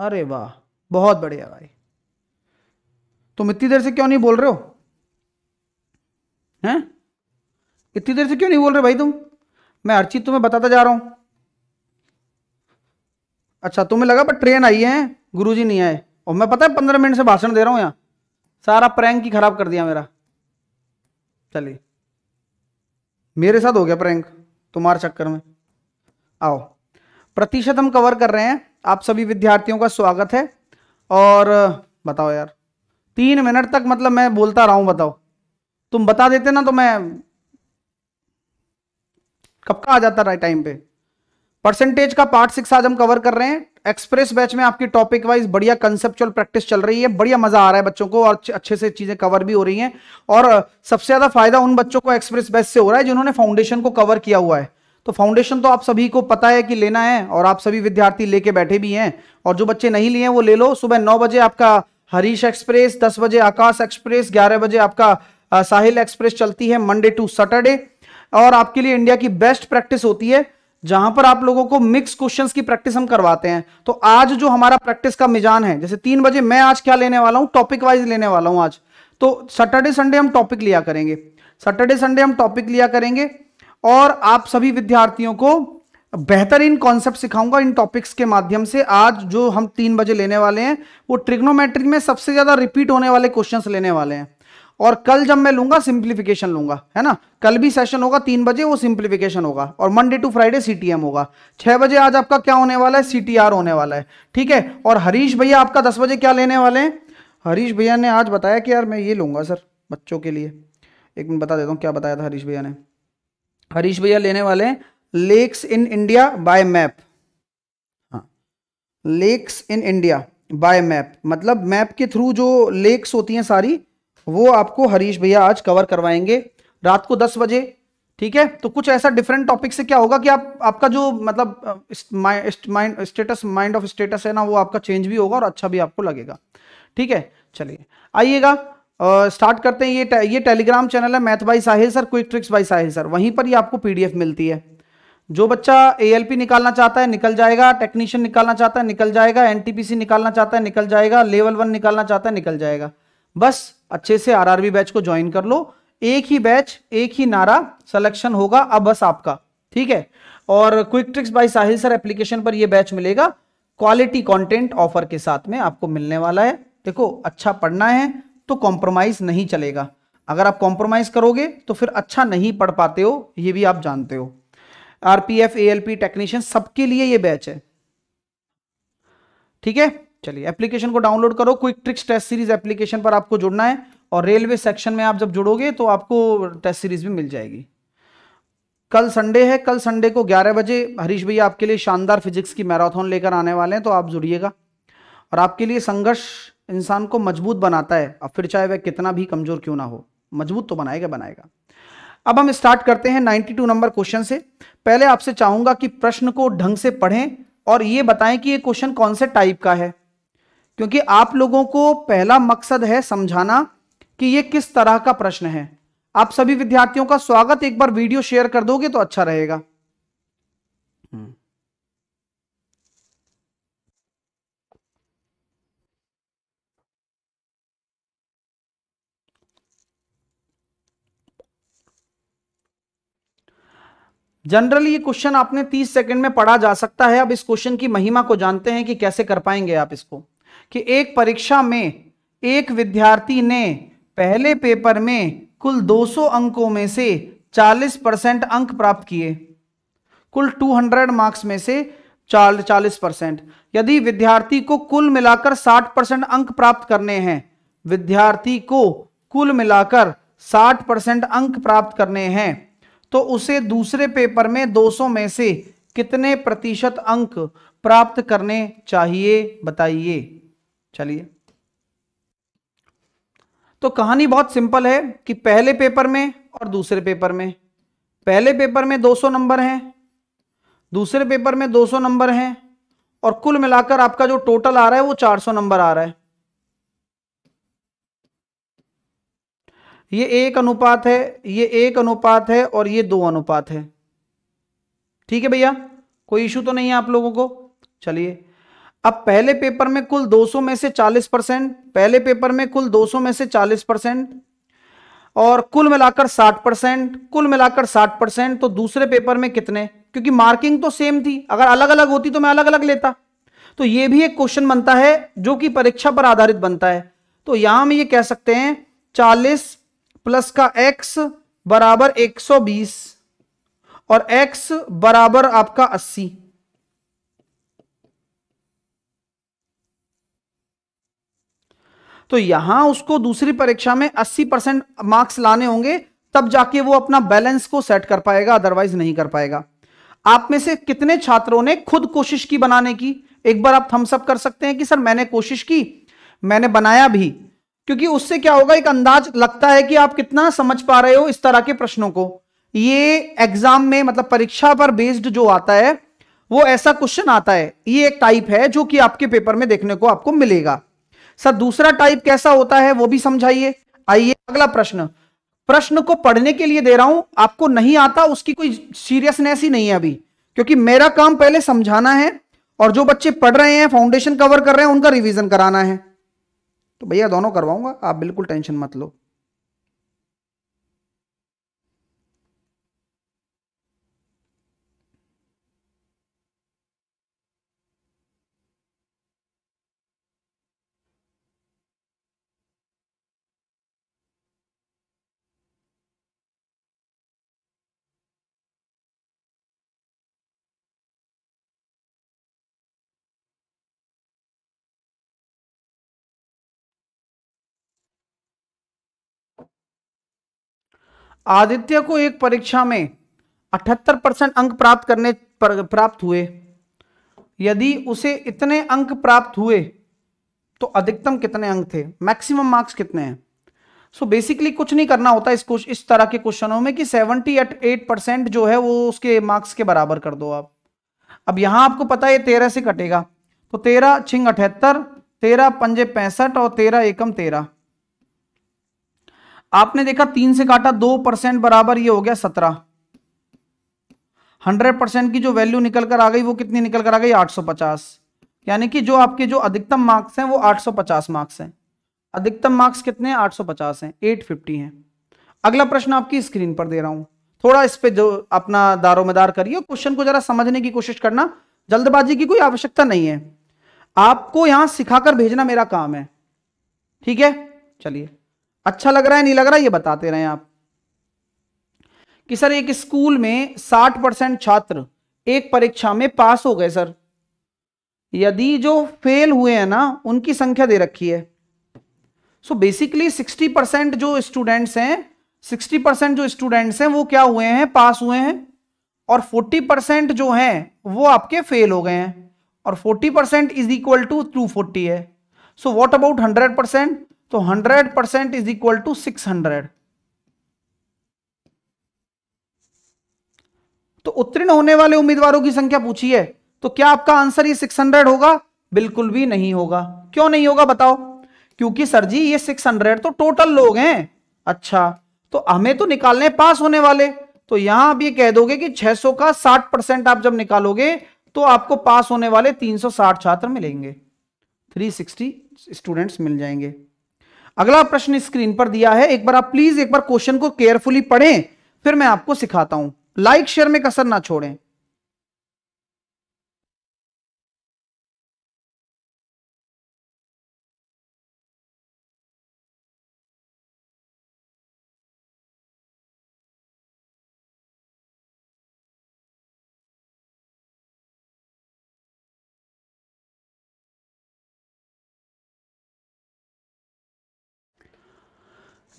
अरे वाह बहुत बढ़िया भाई तुम इतनी देर से क्यों नहीं बोल रहे हो हैं इतनी देर से क्यों नहीं बोल रहे भाई तुम मैं हर चीज़ तुम्हें बताता जा रहा हूं अच्छा तुम्हें लगा पर ट्रेन आई है गुरुजी नहीं आए और मैं पता है पंद्रह मिनट से भाषण दे रहा हूं यहां सारा प्रैंक ही खराब कर दिया मेरा चलिए मेरे साथ हो गया प्रैंक तुम्हारे चक्कर में आओ प्रतिशत हम कवर कर रहे हैं आप सभी विद्यार्थियों का स्वागत है और बताओ यार तीन मिनट तक मतलब मैं बोलता रहा हूं बताओ तुम बता देते ना तो मैं कब का आ जाता रहा टाइम पे परसेंटेज का पार्ट सिक्स आज हम कवर कर रहे हैं एक्सप्रेस बैच में आपकी टॉपिक वाइज बढ़िया कंसेप्चुअल प्रैक्टिस चल रही है बढ़िया मजा आ रहा है बच्चों को और अच्छे से चीजें कवर भी हो रही हैं और सबसे ज्यादा फायदा उन बच्चों को एक्सप्रेस बैच से हो रहा है जिन्होंने फाउंडेशन को कवर किया हुआ है तो फाउंडेशन तो आप सभी को पता है कि लेना है और आप सभी विद्यार्थी लेके बैठे भी हैं और जो बच्चे नहीं लिए हैं वो ले लो सुबह नौ बजे आपका हरीश एक्सप्रेस दस बजे आकाश एक्सप्रेस ग्यारह बजे आपका साहिल एक्सप्रेस चलती है मंडे टू सैटरडे और आपके लिए इंडिया की बेस्ट प्रैक्टिस होती है जहां पर आप लोगों को मिक्स क्वेश्चंस की प्रैक्टिस हम करवाते हैं तो आज जो हमारा प्रैक्टिस का मिजान है जैसे तीन बजे मैं आज क्या लेने वाला हूं टॉपिक वाइज लेने वाला हूं आज तो सैटरडे संडे हम टॉपिक लिया करेंगे सैटरडे संडे हम टॉपिक लिया करेंगे और आप सभी विद्यार्थियों को बेहतरीन कॉन्सेप्ट सिखाऊंगा इन टॉपिक्स के माध्यम से आज जो हम तीन बजे लेने वाले हैं वो ट्रिग्नोमेट्री में सबसे ज़्यादा रिपीट होने वाले क्वेश्चंस लेने वाले हैं और कल जब मैं लूंगा सिंप्लीफिकेशन लूंगा है ना कल भी सेशन होगा तीन बजे वो सिंप्लीफिकेशन होगा और मंडे टू फ्राइडे सी होगा छह बजे आज आपका क्या होने वाला है सी होने वाला है ठीक है और हरीश भैया आपका दस बजे क्या लेने वाले हैं हरीश भैया ने आज बताया कि यार मैं ये लूंगा सर बच्चों के लिए एक मिनट बता देता हूँ क्या बताया था हरीश भैया ने हरीश भैया लेने वाले हैं lakes in India by map हाँ lakes in India by map मतलब मैप के थ्रू जो लेक्स होती हैं सारी वो आपको हरीश भैया आज कवर करवाएंगे रात को दस बजे ठीक है तो कुछ ऐसा डिफरेंट टॉपिक से क्या होगा कि आप आपका जो मतलब mind status mind of status है ना वो आपका चेंज भी होगा और अच्छा भी आपको लगेगा ठीक है चलिए आइएगा स्टार्ट uh, करते हैं ये ये टेलीग्राम चैनल है math by Sahil sir quick tricks by Sahil sir वहीं पर ही आपको पीडीएफ मिलती है जो बच्चा एएलपी निकालना चाहता है निकल जाएगा टेक्नीशियन निकालना चाहता है निकल जाएगा एनटीपीसी निकालना चाहता है निकल जाएगा लेवल वन निकालना चाहता है निकल जाएगा बस अच्छे से आर बैच को ज्वाइन कर लो एक ही बैच एक ही नारा सलेक्शन होगा अब बस आपका ठीक है और quick tricks by Sahil sir application पर यह बैच मिलेगा क्वालिटी कॉन्टेंट ऑफर के साथ में आपको मिलने वाला है देखो अच्छा पढ़ना है तो कॉम्प्रोमाइज नहीं चलेगा अगर आप कॉम्प्रोमाइज करोगे तो फिर अच्छा नहीं पढ़ पाते हो ये भी आप जानते हो आरपीएफ एएलपी टेक्नीशियन सबके लिए ये बैच है ठीक है चलिए एप्लीकेशन को डाउनलोड करो quick tricks test series application पर आपको जुड़ना है और रेलवे सेक्शन में आप जब जुड़ोगे तो आपको टेस्ट सीरीज भी मिल जाएगी कल संडे है कल संडे को 11 बजे हरीश भैया आपके लिए शानदार फिजिक्स की मैराथन लेकर आने वाले हैं तो आप जुड़िएगा और आपके लिए संघर्ष इंसान को मजबूत बनाता है अब फिर चाहे वह कितना भी कमजोर क्यों ना हो मजबूत तो बनाएगा बनाएगा अब हम स्टार्ट करते हैं 92 नंबर क्वेश्चन से पहले आपसे चाहूंगा कि प्रश्न को ढंग से पढ़ें और ये बताएं कि ये क्वेश्चन कौन से टाइप का है क्योंकि आप लोगों को पहला मकसद है समझाना कि ये किस तरह का प्रश्न है आप सभी विद्यार्थियों का स्वागत एक बार वीडियो शेयर कर दोगे तो अच्छा रहेगा जनरली ये क्वेश्चन आपने 30 सेकंड में पढ़ा जा सकता है अब इस क्वेश्चन की महिमा को जानते हैं कि कैसे कर पाएंगे आप इसको कि एक परीक्षा में एक विद्यार्थी ने पहले पेपर में कुल 200 अंकों में से 40 परसेंट अंक प्राप्त किए कुल 200 मार्क्स में से चालीस परसेंट यदि विद्यार्थी को कुल मिलाकर 60 परसेंट अंक प्राप्त करने हैं विद्यार्थी को कुल मिलाकर साठ परसेंट अंक प्राप्त करने हैं तो उसे दूसरे पेपर में 200 में से कितने प्रतिशत अंक प्राप्त करने चाहिए बताइए चलिए तो कहानी बहुत सिंपल है कि पहले पेपर में और दूसरे पेपर में पहले पेपर में 200 नंबर हैं दूसरे पेपर में 200 नंबर हैं और कुल मिलाकर आपका जो टोटल आ रहा है वो 400 नंबर आ रहा है ये एक अनुपात है ये एक अनुपात है और ये दो अनुपात है ठीक है भैया कोई इशू तो नहीं है आप लोगों को चलिए अब पहले पेपर में कुल 200 में से 40 परसेंट पहले पेपर में कुल 200 में से 40 परसेंट और कुल मिलाकर 60 परसेंट कुल मिलाकर 60 परसेंट तो दूसरे पेपर में कितने क्योंकि मार्किंग तो सेम थी अगर अलग अलग होती तो मैं अलग अलग लेता तो यह भी एक क्वेश्चन बनता है जो कि परीक्षा पर आधारित बनता है तो यहां हम ये कह सकते हैं चालीस प्लस का एक्स बराबर 120 और एक्स बराबर आपका 80 तो यहां उसको दूसरी परीक्षा में 80 परसेंट मार्क्स लाने होंगे तब जाके वो अपना बैलेंस को सेट कर पाएगा अदरवाइज नहीं कर पाएगा आप में से कितने छात्रों ने खुद कोशिश की बनाने की एक बार आप थम्सअप कर सकते हैं कि सर मैंने कोशिश की मैंने बनाया भी क्योंकि उससे क्या होगा एक अंदाज लगता है कि आप कितना समझ पा रहे हो इस तरह के प्रश्नों को ये एग्जाम में मतलब परीक्षा पर बेस्ड जो आता है वो ऐसा क्वेश्चन आता है ये एक टाइप है जो कि आपके पेपर में देखने को आपको मिलेगा सर दूसरा टाइप कैसा होता है वो भी समझाइए आइए अगला प्रश्न प्रश्न को पढ़ने के लिए दे रहा हूं आपको नहीं आता उसकी कोई सीरियसनेस ही नहीं है अभी क्योंकि मेरा काम पहले समझाना है और जो बच्चे पढ़ रहे हैं फाउंडेशन कवर कर रहे हैं उनका रिवीजन कराना है तो भैया दोनों करवाऊंगा आप बिल्कुल टेंशन मत लो आदित्य को एक परीक्षा में 78 परसेंट अंक प्राप्त करने प्राप्त हुए यदि उसे इतने अंक प्राप्त हुए तो अधिकतम कितने अंक थे मैक्सिमम मार्क्स कितने हैं सो so बेसिकली कुछ नहीं करना होता इस कुछ इस तरह के क्वेश्चनों में कि 78 परसेंट जो है वो उसके मार्क्स के बराबर कर दो आप अब यहां आपको पता है तेरह से कटेगा तो तेरह छिंग अठहत्तर तेरह पंजे पैंसठ और तेरह एकम तेरह आपने देखा तीन से काटा दो परसेंट बराबर ये हो गया सत्रह हंड्रेड परसेंट की जो वैल्यू निकल कर आ गई वो कितनी निकल कर आ गई आठ सौ पचास यानी कि जो आपके जो अधिकतम मार्क्स हैं वो आठ सौ पचास मार्क्स हैं अधिकतम मार्क्स कितने आठ सौ पचास हैं एट फिफ्टी हैं अगला प्रश्न आपकी स्क्रीन पर दे रहा हूं थोड़ा इस पे जो अपना दारोमदार करिए क्वेश्चन को जरा समझने की कोशिश करना जल्दबाजी की कोई आवश्यकता नहीं है आपको यहां सिखाकर भेजना मेरा काम है ठीक है चलिए अच्छा लग रहा है नहीं लग रहा है ये बताते रहे आप कि सर एक स्कूल में 60 परसेंट छात्र एक परीक्षा में पास हो गए सर यदि जो फेल हुए हैं ना उनकी संख्या दे रखी है सो बेसिकली 60 परसेंट जो स्टूडेंट्स हैं 60 परसेंट जो स्टूडेंट्स हैं वो क्या हुए हैं पास हुए हैं और 40 परसेंट जो हैं वो आपके फेल हो गए हैं और 40 percent is equal to two forty है so what about hundred percent तो 100 परसेंट इज इक्वल टू 600 तो उत्तीर्ण होने वाले उम्मीदवारों की संख्या पूछी है तो क्या आपका आंसर ये 600 होगा बिल्कुल भी नहीं होगा क्यों नहीं होगा बताओ क्योंकि सर जी ये 600 तो टोटल लोग हैं अच्छा तो हमें तो निकालने पास होने वाले तो यहां आप ये कह दोगे कि 600 का 60 परसेंट आप जब निकालोगे तो आपको पास होने वाले 360 छात्र मिलेंगे 360 स्टूडेंट्स मिल जाएंगे अगला प्रश्न स्क्रीन पर दिया है एक बार आप प्लीज एक बार क्वेश्चन को केयरफुली पढ़ें फिर मैं आपको सिखाता हूं लाइक शेयर में कसर ना छोड़ें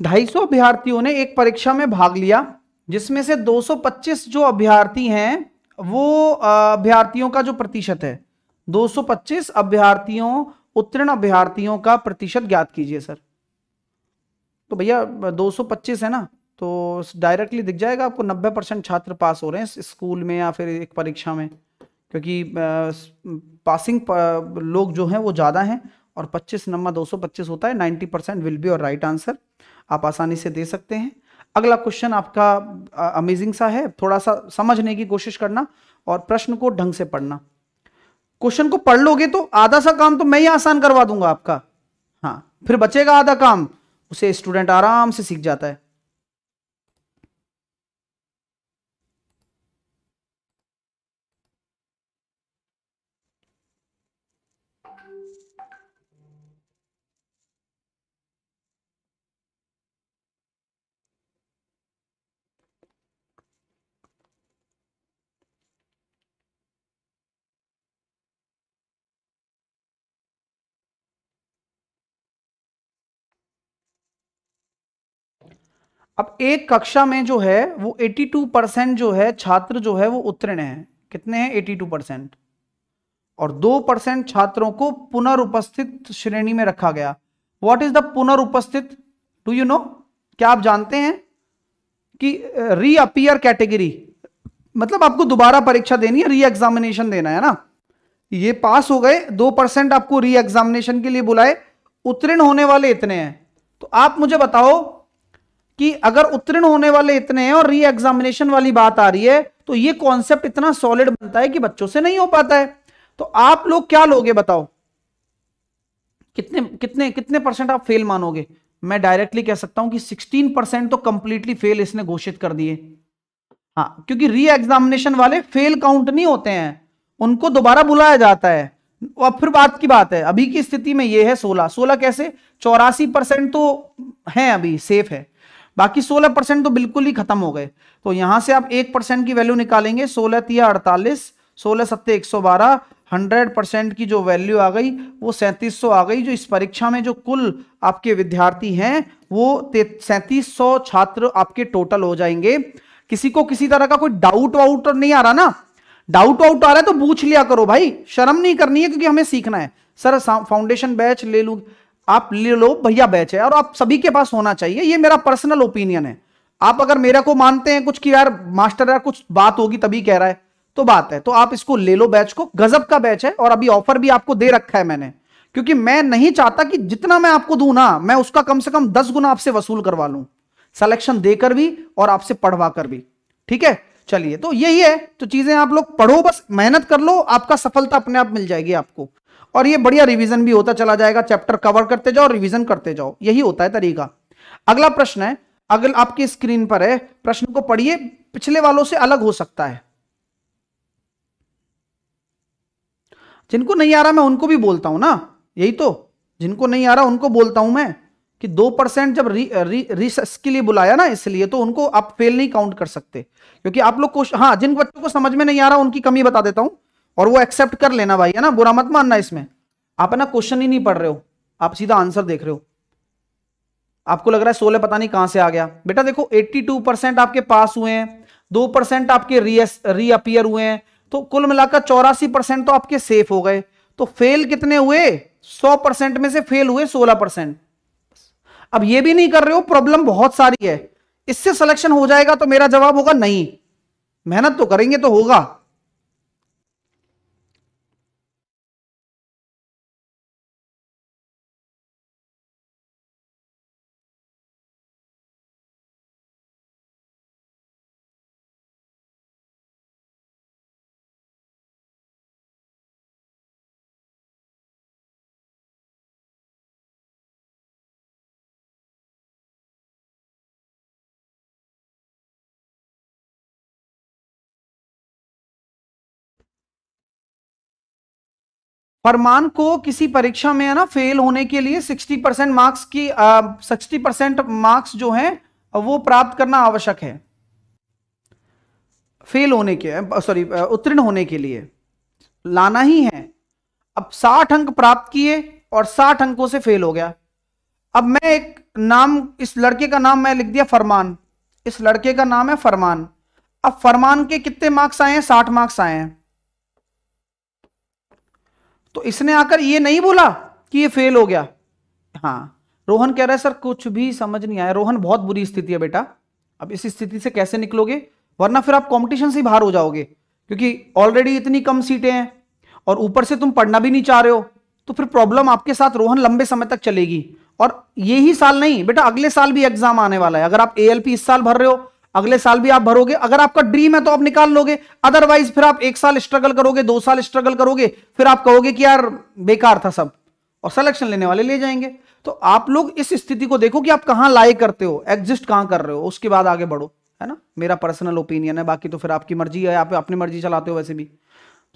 250 अभ्यार्थियों ने एक परीक्षा में भाग लिया जिसमें से 225 जो अभ्यार्थी हैं वो अभ्यार्थियों का जो प्रतिशत है 225 अभ्यार्थियों उत्तीर्ण अभ्यार्थियों का प्रतिशत ज्ञात कीजिए सर तो भैया 225 है ना तो डायरेक्टली दिख जाएगा आपको 90 परसेंट छात्र पास हो रहे हैं स्कूल में या फिर एक परीक्षा में क्योंकि पासिंग लोग जो हैं वो ज़्यादा हैं और 25 नंबर 225 होता है 90 परसेंट विल बी और राइट आंसर आप आसानी से दे सकते हैं अगला क्वेश्चन आपका अमेजिंग सा है थोड़ा सा समझने की कोशिश करना और प्रश्न को ढंग से पढ़ना क्वेश्चन को पढ़ लोगे तो आधा सा काम तो मैं ही आसान करवा दूंगा आपका हाँ फिर बचेगा आधा काम उसे स्टूडेंट आराम से सीख जाता है अब एक कक्षा में जो है वो 82 परसेंट जो है छात्र जो है वो उत्तीर्ण है कितने हैं 82 परसेंट और दो परसेंट छात्रों को पुनर्उपस्थित श्रेणी में रखा गया व्हाट इज द पुनर्उपस्थित डू यू नो क्या आप जानते हैं कि रीअपियर कैटेगरी मतलब आपको दोबारा परीक्षा देनी है री एग्जामिनेशन देना है ना ये पास हो गए दो परसेंट आपको री एग्जामिनेशन के लिए बुलाए उत्तीर्ण होने वाले इतने हैं तो आप मुझे बताओ कि अगर उत्तीर्ण होने वाले इतने हैं और री एग्जामिनेशन वाली बात आ रही है तो ये कॉन्सेप्ट इतना सॉलिड बनता है कि बच्चों से नहीं हो पाता है तो आप लोग क्या लोगे बताओ कितने कितने कितने परसेंट आप फेल मानोगे मैं डायरेक्टली कह सकता हूं कि 16 परसेंट तो कंप्लीटली फेल इसने घोषित कर दिए हाँ क्योंकि री एग्जामिनेशन वाले फेल काउंट नहीं होते हैं उनको दोबारा बुलाया जाता है और फिर बात की बात है अभी की स्थिति में यह है सोलह सोलह कैसे चौरासी परसेंट तो है अभी सेफ है बाकी 16 परसेंट तो बिल्कुल ही खत्म हो गए तो यहां से आप एक परसेंट की वैल्यू निकालेंगे सोलह तिया अड़तालीस सोलह सत्ते एक सौ बारह हंड्रेड परसेंट की जो वैल्यू आ गई वो सैंतीस सौ आ गई जो इस परीक्षा में जो कुल आपके विद्यार्थी हैं वो सैंतीस सौ छात्र आपके टोटल हो जाएंगे किसी को किसी तरह का कोई डाउट वाउट नहीं आ रहा ना डाउट वाउट आ रहा है तो पूछ लिया करो भाई शर्म नहीं करनी है क्योंकि हमें सीखना है सर फाउंडेशन बैच ले लू आप ले लो भैया बैच है और आप सभी के पास होना चाहिए ये मेरा पर्सनल ओपिनियन है आप अगर मेरा को मानते हैं कुछ कि यार मास्टर यार कुछ बात होगी तभी कह रहा है तो बात है तो आप इसको ले लो बैच को गजब का बैच है और अभी ऑफर भी आपको दे रखा है मैंने क्योंकि मैं नहीं चाहता कि जितना मैं आपको दू ना मैं उसका कम से कम दस गुना आपसे वसूल करवा लू सेलेक्शन देकर भी और आपसे पढ़वा कर भी ठीक है चलिए तो यही है तो चीजें आप लोग पढ़ो बस मेहनत कर लो आपका सफलता अपने आप मिल जाएगी आपको और ये बढ़िया रिवीजन भी होता चला जाएगा चैप्टर कवर करते जाओ रिवीजन करते जाओ यही होता है तरीका अगला प्रश्न है अगल आपकी स्क्रीन पर है प्रश्न को पढ़िए पिछले वालों से अलग हो सकता है जिनको नहीं आ रहा मैं उनको भी बोलता हूं ना यही तो जिनको नहीं आ रहा उनको बोलता हूं मैं कि दो परसेंट जब री, री, री के लिए बुलाया ना इसलिए तो उनको आप फेल नहीं काउंट कर सकते क्योंकि आप लोग हाँ जिन बच्चों को समझ में नहीं आ रहा उनकी कमी बता देता हूं और वो एक्सेप्ट कर लेना भाई है ना बुरा मत मानना इसमें आप है ना क्वेश्चन ही नहीं पढ़ रहे हो आप सीधा आंसर देख रहे हो आपको लग रहा है सोलह पता नहीं कहां से आ गया बेटा देखो 82 परसेंट आपके पास हुए हैं दो परसेंट आपके रीअपियर हुए हैं तो कुल मिलाकर चौरासी परसेंट तो आपके सेफ हो गए तो फेल कितने हुए सौ परसेंट में से फेल हुए सोलह परसेंट अब ये भी नहीं कर रहे हो प्रॉब्लम बहुत सारी है इससे सिलेक्शन हो जाएगा तो मेरा जवाब होगा नहीं मेहनत तो करेंगे तो होगा फरमान को किसी परीक्षा में है ना फेल होने के लिए 60 परसेंट मार्क्स की सिक्सटी परसेंट मार्क्स जो हैं वो प्राप्त करना आवश्यक है फेल होने के सॉरी उत्तीर्ण होने के लिए लाना ही है अब 60 अंक प्राप्त किए और 60 अंकों से फेल हो गया अब मैं एक नाम इस लड़के का नाम मैं लिख दिया फरमान इस लड़के का नाम है फरमान अब फरमान के कितने मार्क्स आए हैं साठ मार्क्स आए हैं तो इसने आकर ये नहीं बोला कि ये फेल हो गया हाँ रोहन कह रहा है सर कुछ भी समझ नहीं आया रोहन बहुत बुरी स्थिति है बेटा अब इस स्थिति से कैसे निकलोगे वरना फिर आप कॉम्पिटिशन से बाहर हो जाओगे क्योंकि ऑलरेडी इतनी कम सीटें हैं और ऊपर से तुम पढ़ना भी नहीं चाह रहे हो तो फिर प्रॉब्लम आपके साथ रोहन लंबे समय तक चलेगी और ये ही साल नहीं बेटा अगले साल भी एग्जाम आने वाला है अगर आप एएलपी इस साल भर रहे हो अगले साल भी आप भरोगे अगर आपका ड्रीम है तो आप निकाल लोगे अदरवाइज फिर आप एक साल स्ट्रगल करोगे दो साल स्ट्रगल करोगे फिर आप कहोगे कि यार बेकार था सब और सिलेक्शन लेने वाले ले जाएंगे तो आप लोग इस स्थिति को देखो कि आप कहां लाइक करते हो एग्जिस्ट कहां कर रहे हो उसके बाद आगे बढ़ो है ना मेरा पर्सनल ओपिनियन है बाकी तो फिर आपकी मर्जी है आप अपनी मर्जी चलाते हो वैसे भी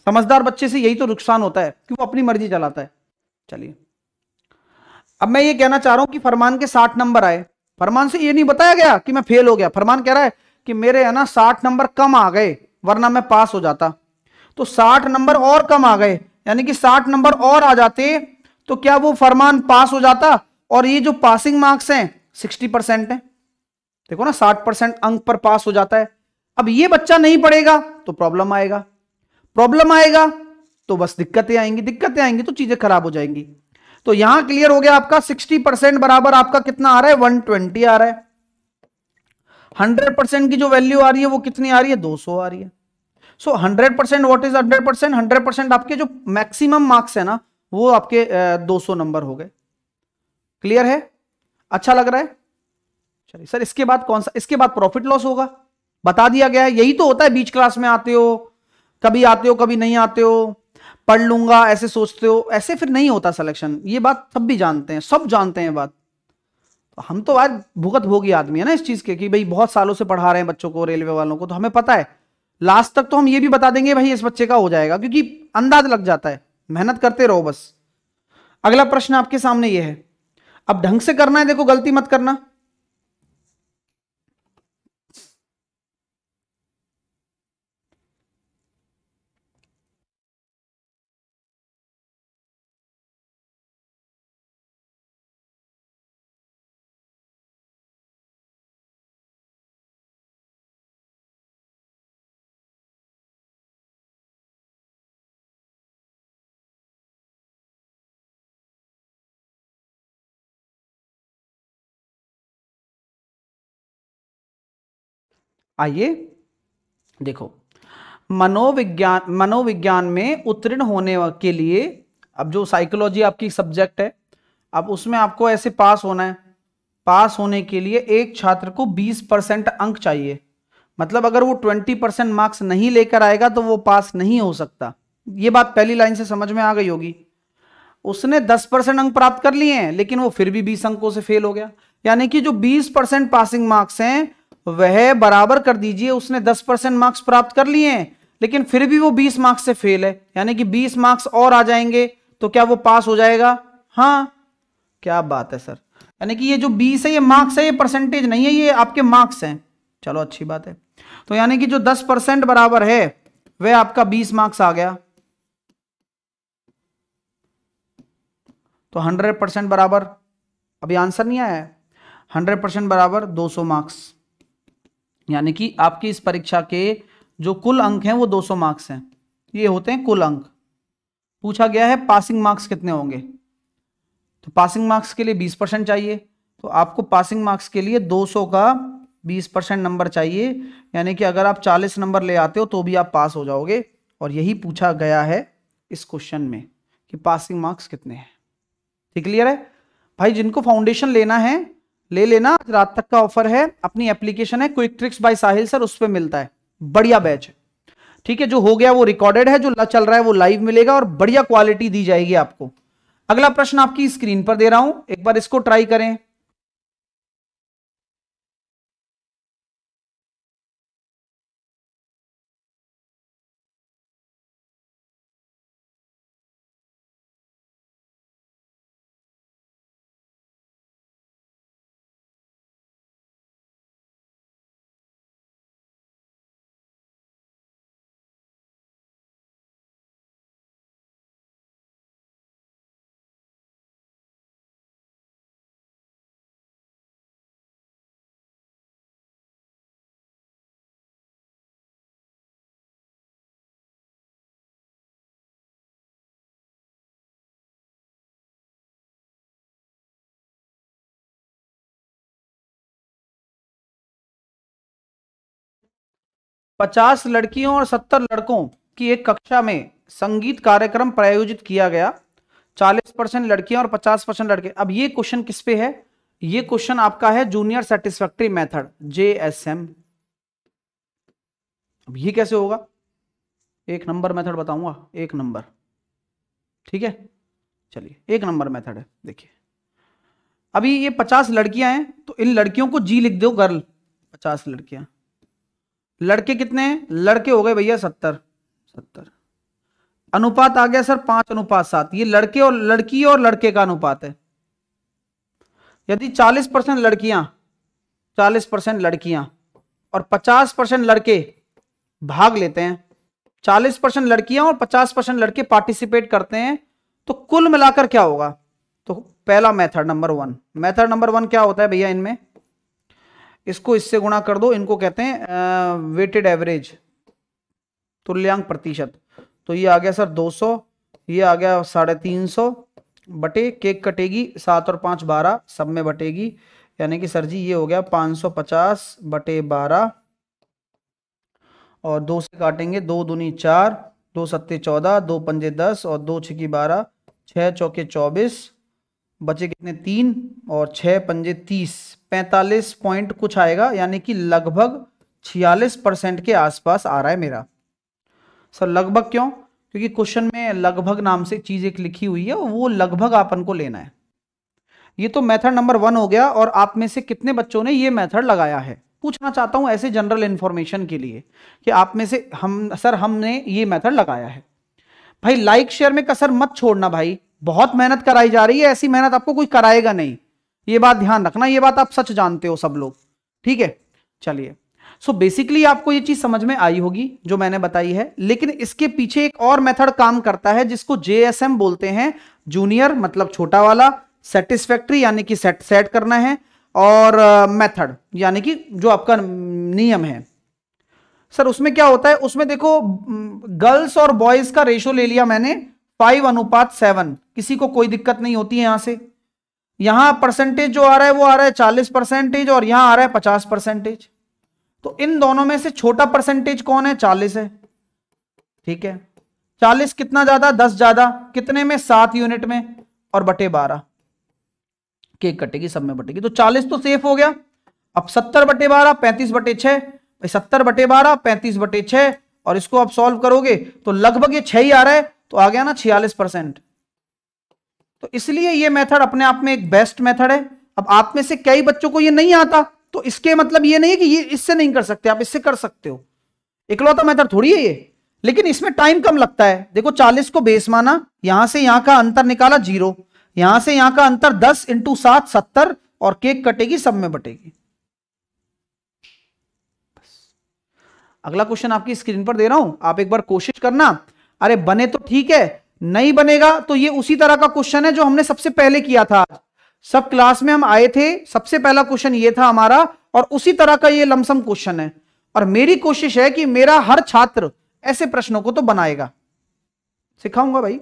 समझदार बच्चे से यही तो नुकसान होता है कि वो अपनी मर्जी चलाता है चलिए अब मैं ये कहना चाह रहा हूं कि फरमान के साठ नंबर आए फरमान से ये नहीं बताया गया कि मैं फेल हो गया फरमान कह रहा है कि मेरे है ना साठ नंबर कम आ गए वरना मैं पास हो जाता तो साठ नंबर और कम आ गए यानी कि साठ नंबर और आ जाते तो क्या वो फरमान पास हो जाता और ये जो पासिंग मार्क्स हैं सिक्सटी परसेंट है देखो ना साठ परसेंट अंक पर पास हो जाता है अब ये बच्चा नहीं पढ़ेगा तो प्रॉब्लम आएगा प्रॉब्लम आएगा तो बस दिक्कतें आएंगी दिक्कतें आएंगी तो चीजें खराब हो जाएंगी तो यहां क्लियर हो गया आपका 60 परसेंट बराबर आपका कितना आ रहा है 120 आ रहा है 100 परसेंट की जो वैल्यू आ रही है वो कितनी आ रही है 200 आ रही है so hundred percent what is hundred percent hundred percent आपके जो मैक्सिमम मार्क्स है ना वो आपके दो सौ नंबर हो गए क्लियर है अच्छा लग रहा है चलिए सर इसके बाद कौन सा इसके बाद प्रॉफिट लॉस होगा बता दिया गया है यही तो होता है बीच क्लास में आते हो कभी आते हो कभी नहीं आते हो पढ़ लूंगा ऐसे सोचते हो ऐसे फिर नहीं होता सिलेक्शन ये बात सब भी जानते हैं सब जानते हैं बात तो हम तो आज भुगत भोगी आदमी है ना इस चीज के कि भाई बहुत सालों से पढ़ा रहे हैं बच्चों को रेलवे वालों को तो हमें पता है लास्ट तक तो हम ये भी बता देंगे भाई इस बच्चे का हो जाएगा क्योंकि अंदाज लग जाता है मेहनत करते रहो बस अगला प्रश्न आपके सामने ये है अब ढंग से करना है देखो गलती मत करना आइए देखो मनोविज्ञान मनोविज्ञान में उत्तीर्ण होने के लिए अब जो साइकोलॉजी आपकी सब्जेक्ट है अब उसमें आपको ऐसे पास होना है पास होने के लिए एक छात्र को 20 परसेंट अंक चाहिए मतलब अगर वो 20 परसेंट मार्क्स नहीं लेकर आएगा तो वो पास नहीं हो सकता ये बात पहली लाइन से समझ में आ गई होगी उसने 10 परसेंट अंक प्राप्त कर लिए हैं लेकिन वो फिर भी 20 अंकों से फेल हो गया यानी कि जो 20 परसेंट पासिंग मार्क्स हैं वह बराबर कर दीजिए उसने 10 परसेंट मार्क्स प्राप्त कर लिए हैं लेकिन फिर भी वो 20 मार्क्स से फेल है यानी कि 20 मार्क्स और आ जाएंगे तो क्या वो पास हो जाएगा हाँ क्या बात है सर यानी कि ये जो 20 है ये मार्क्स है ये परसेंटेज नहीं है ये आपके मार्क्स हैं चलो अच्छी बात है तो यानी कि जो दस परसेंट बराबर है वह आपका बीस मार्क्स आ गया तो हंड्रेड परसेंट बराबर अभी आंसर नहीं आया है हंड्रेड परसेंट बराबर सौ मार्क्स यानी कि आपकी इस परीक्षा के जो कुल अंक हैं वो 200 मार्क्स हैं ये होते हैं कुल अंक पूछा गया है पासिंग मार्क्स कितने होंगे तो पासिंग मार्क्स के लिए 20 परसेंट चाहिए तो आपको पासिंग मार्क्स के लिए 200 का 20 परसेंट नंबर चाहिए यानी कि अगर आप 40 नंबर ले आते हो तो भी आप पास हो जाओगे और यही पूछा गया है इस क्वेश्चन में कि पासिंग मार्क्स कितने हैं ठीक क्लियर है भाई जिनको फाउंडेशन लेना है ले लेना आज रात तक का ऑफर है अपनी एप्लीकेशन है quick tricks by Sahil sir उस पर मिलता है बढ़िया बैच है ठीक है जो हो गया वो रिकॉर्डेड है जो चल रहा है वो लाइव मिलेगा और बढ़िया क्वालिटी दी जाएगी आपको अगला प्रश्न आपकी स्क्रीन पर दे रहा हूं एक बार इसको ट्राई करें पचास लड़कियों और सत्तर लड़कों की एक कक्षा में संगीत कार्यक्रम प्रायोजित किया गया चालीस परसेंट लड़कियां और पचास परसेंट लड़के अब ये क्वेश्चन किस पे है ये क्वेश्चन आपका है junior satisfactory method J S M अब ये कैसे होगा एक नंबर मेथड बताऊंगा एक नंबर ठीक है चलिए एक नंबर मेथड है देखिए अभी ये पचास लड़कियां हैं तो इन लड़कियों को जी लिख दो गर्ल पचास लड़कियां लड़के कितने हैं लड़के हो गए भैया सत्तर सत्तर अनुपात आ गया सर पांच अनुपात सात ये लड़के और लड़की और लड़के का अनुपात है यदि चालीस परसेंट लड़कियां चालीस परसेंट लड़कियां और पचास परसेंट लड़के भाग लेते हैं चालीस परसेंट लड़कियां और पचास परसेंट लड़के पार्टिसिपेट करते हैं तो कुल मिलाकर क्या होगा तो पहला method number one method number one क्या होता है भैया इनमें इसको इससे गुणा कर दो इनको कहते हैं वेटेड एवरेज तुल्यांक प्रतिशत तो ये आ गया सर 200 ये आ गया साढ़े तीन सौ बटे केक कटेगी सात और पाँच बारह सब में बटेगी यानी कि सर जी ये हो गया 550 सौ पचास बटे बारह और दो से काटेंगे दो दूनी चार दो सत्ते चौदह दो पंजे दस और दो छिकी बारह छः चौके चौबीस बचे कितने तीन और छः पंजे तीस पैंतालीस पॉइंट कुछ आएगा यानी कि लगभग छियालीस परसेंट के आसपास आ रहा है मेरा सर लगभग क्यों क्योंकि क्वेश्चन में लगभग नाम से चीज एक लिखी हुई है वो लगभग आपन को लेना है ये तो मेथड नंबर वन हो गया और आप में से कितने बच्चों ने ये मेथड लगाया है पूछना चाहता हूं ऐसे जनरल इन्फॉर्मेशन के लिए कि आप में से हम सर हमने ये मेथड लगाया है भाई लाइक शेयर में कसर मत छोड़ना भाई बहुत मेहनत कराई जा रही है ऐसी मेहनत आपको कोई कराएगा नहीं ये बात ध्यान रखना ये बात आप सच जानते हो सब लोग ठीक है चलिए सो बेसिकली आपको ये चीज समझ में आई होगी जो मैंने बताई है लेकिन इसके पीछे एक और मेथड काम करता है जिसको जेएसएम बोलते हैं जूनियर मतलब छोटा वाला सेटिस्फैक्ट्री यानी कि सेट सेट करना है और मेथड uh, यानी कि जो आपका नियम है सर उसमें क्या होता है उसमें देखो गर्ल्स और बॉयज का रेशो ले लिया मैंने फाइव अनुपात सेवन किसी को कोई दिक्कत नहीं होती है यहां से यहां परसेंटेज जो आ रहा है वो आ रहा है चालीस परसेंटेज और यहां आ रहा है पचास परसेंटेज तो इन दोनों में से छोटा परसेंटेज कौन है चालीस है ठीक है चालीस कितना ज्यादा दस ज्यादा कितने में सात यूनिट में और बटे बारह केक कटेगी सब में बटेगी तो चालीस तो सेफ हो गया अब सत्तर बटे बारह पैंतीस बटे छह सत्तर बटे बारह पैंतीस बटे छह और इसको आप सॉल्व करोगे तो लगभग ये छह ही आ रहा है तो आ गया ना छियालीस परसेंट तो इसलिए ये मेथड अपने आप में एक बेस्ट मेथड है अब आप में से कई बच्चों को ये नहीं आता तो इसके मतलब ये नहीं कि ये इससे नहीं कर सकते आप इससे कर सकते हो इकलौता मेथड थोड़ी है ये लेकिन इसमें टाइम कम लगता है देखो 40 को बेस माना यहां से यहां का अंतर निकाला जीरो यहां से यहां का अंतर दस इंटू सात सत्तर और केक कटेगी सब में बटेगी अगला क्वेश्चन आपकी स्क्रीन पर दे रहा हूं आप एक बार कोशिश करना अरे बने तो ठीक है नहीं बनेगा तो ये उसी तरह का क्वेश्चन है जो हमने सबसे पहले किया था सब क्लास में हम आए थे सबसे पहला क्वेश्चन ये था हमारा और उसी तरह का ये लमसम क्वेश्चन है और मेरी कोशिश है कि मेरा हर छात्र ऐसे प्रश्नों को तो बनाएगा सिखाऊंगा भाई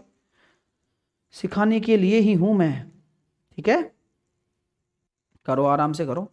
सिखाने के लिए ही हूं मैं ठीक है करो आराम से करो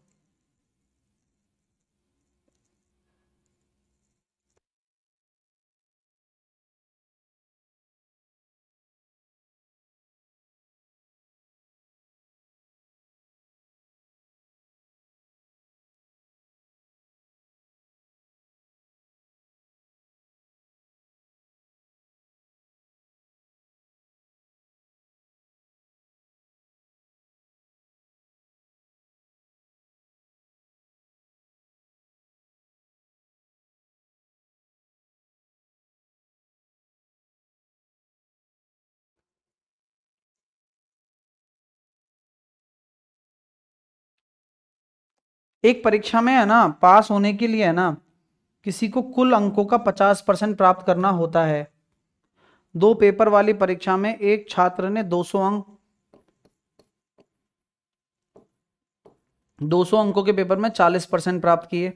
एक परीक्षा में है ना पास होने के लिए है ना किसी को कुल अंकों का पचास परसेंट प्राप्त करना होता है दो पेपर वाली परीक्षा में एक छात्र ने 200 अंक 200 अंकों के पेपर में 40 परसेंट प्राप्त किए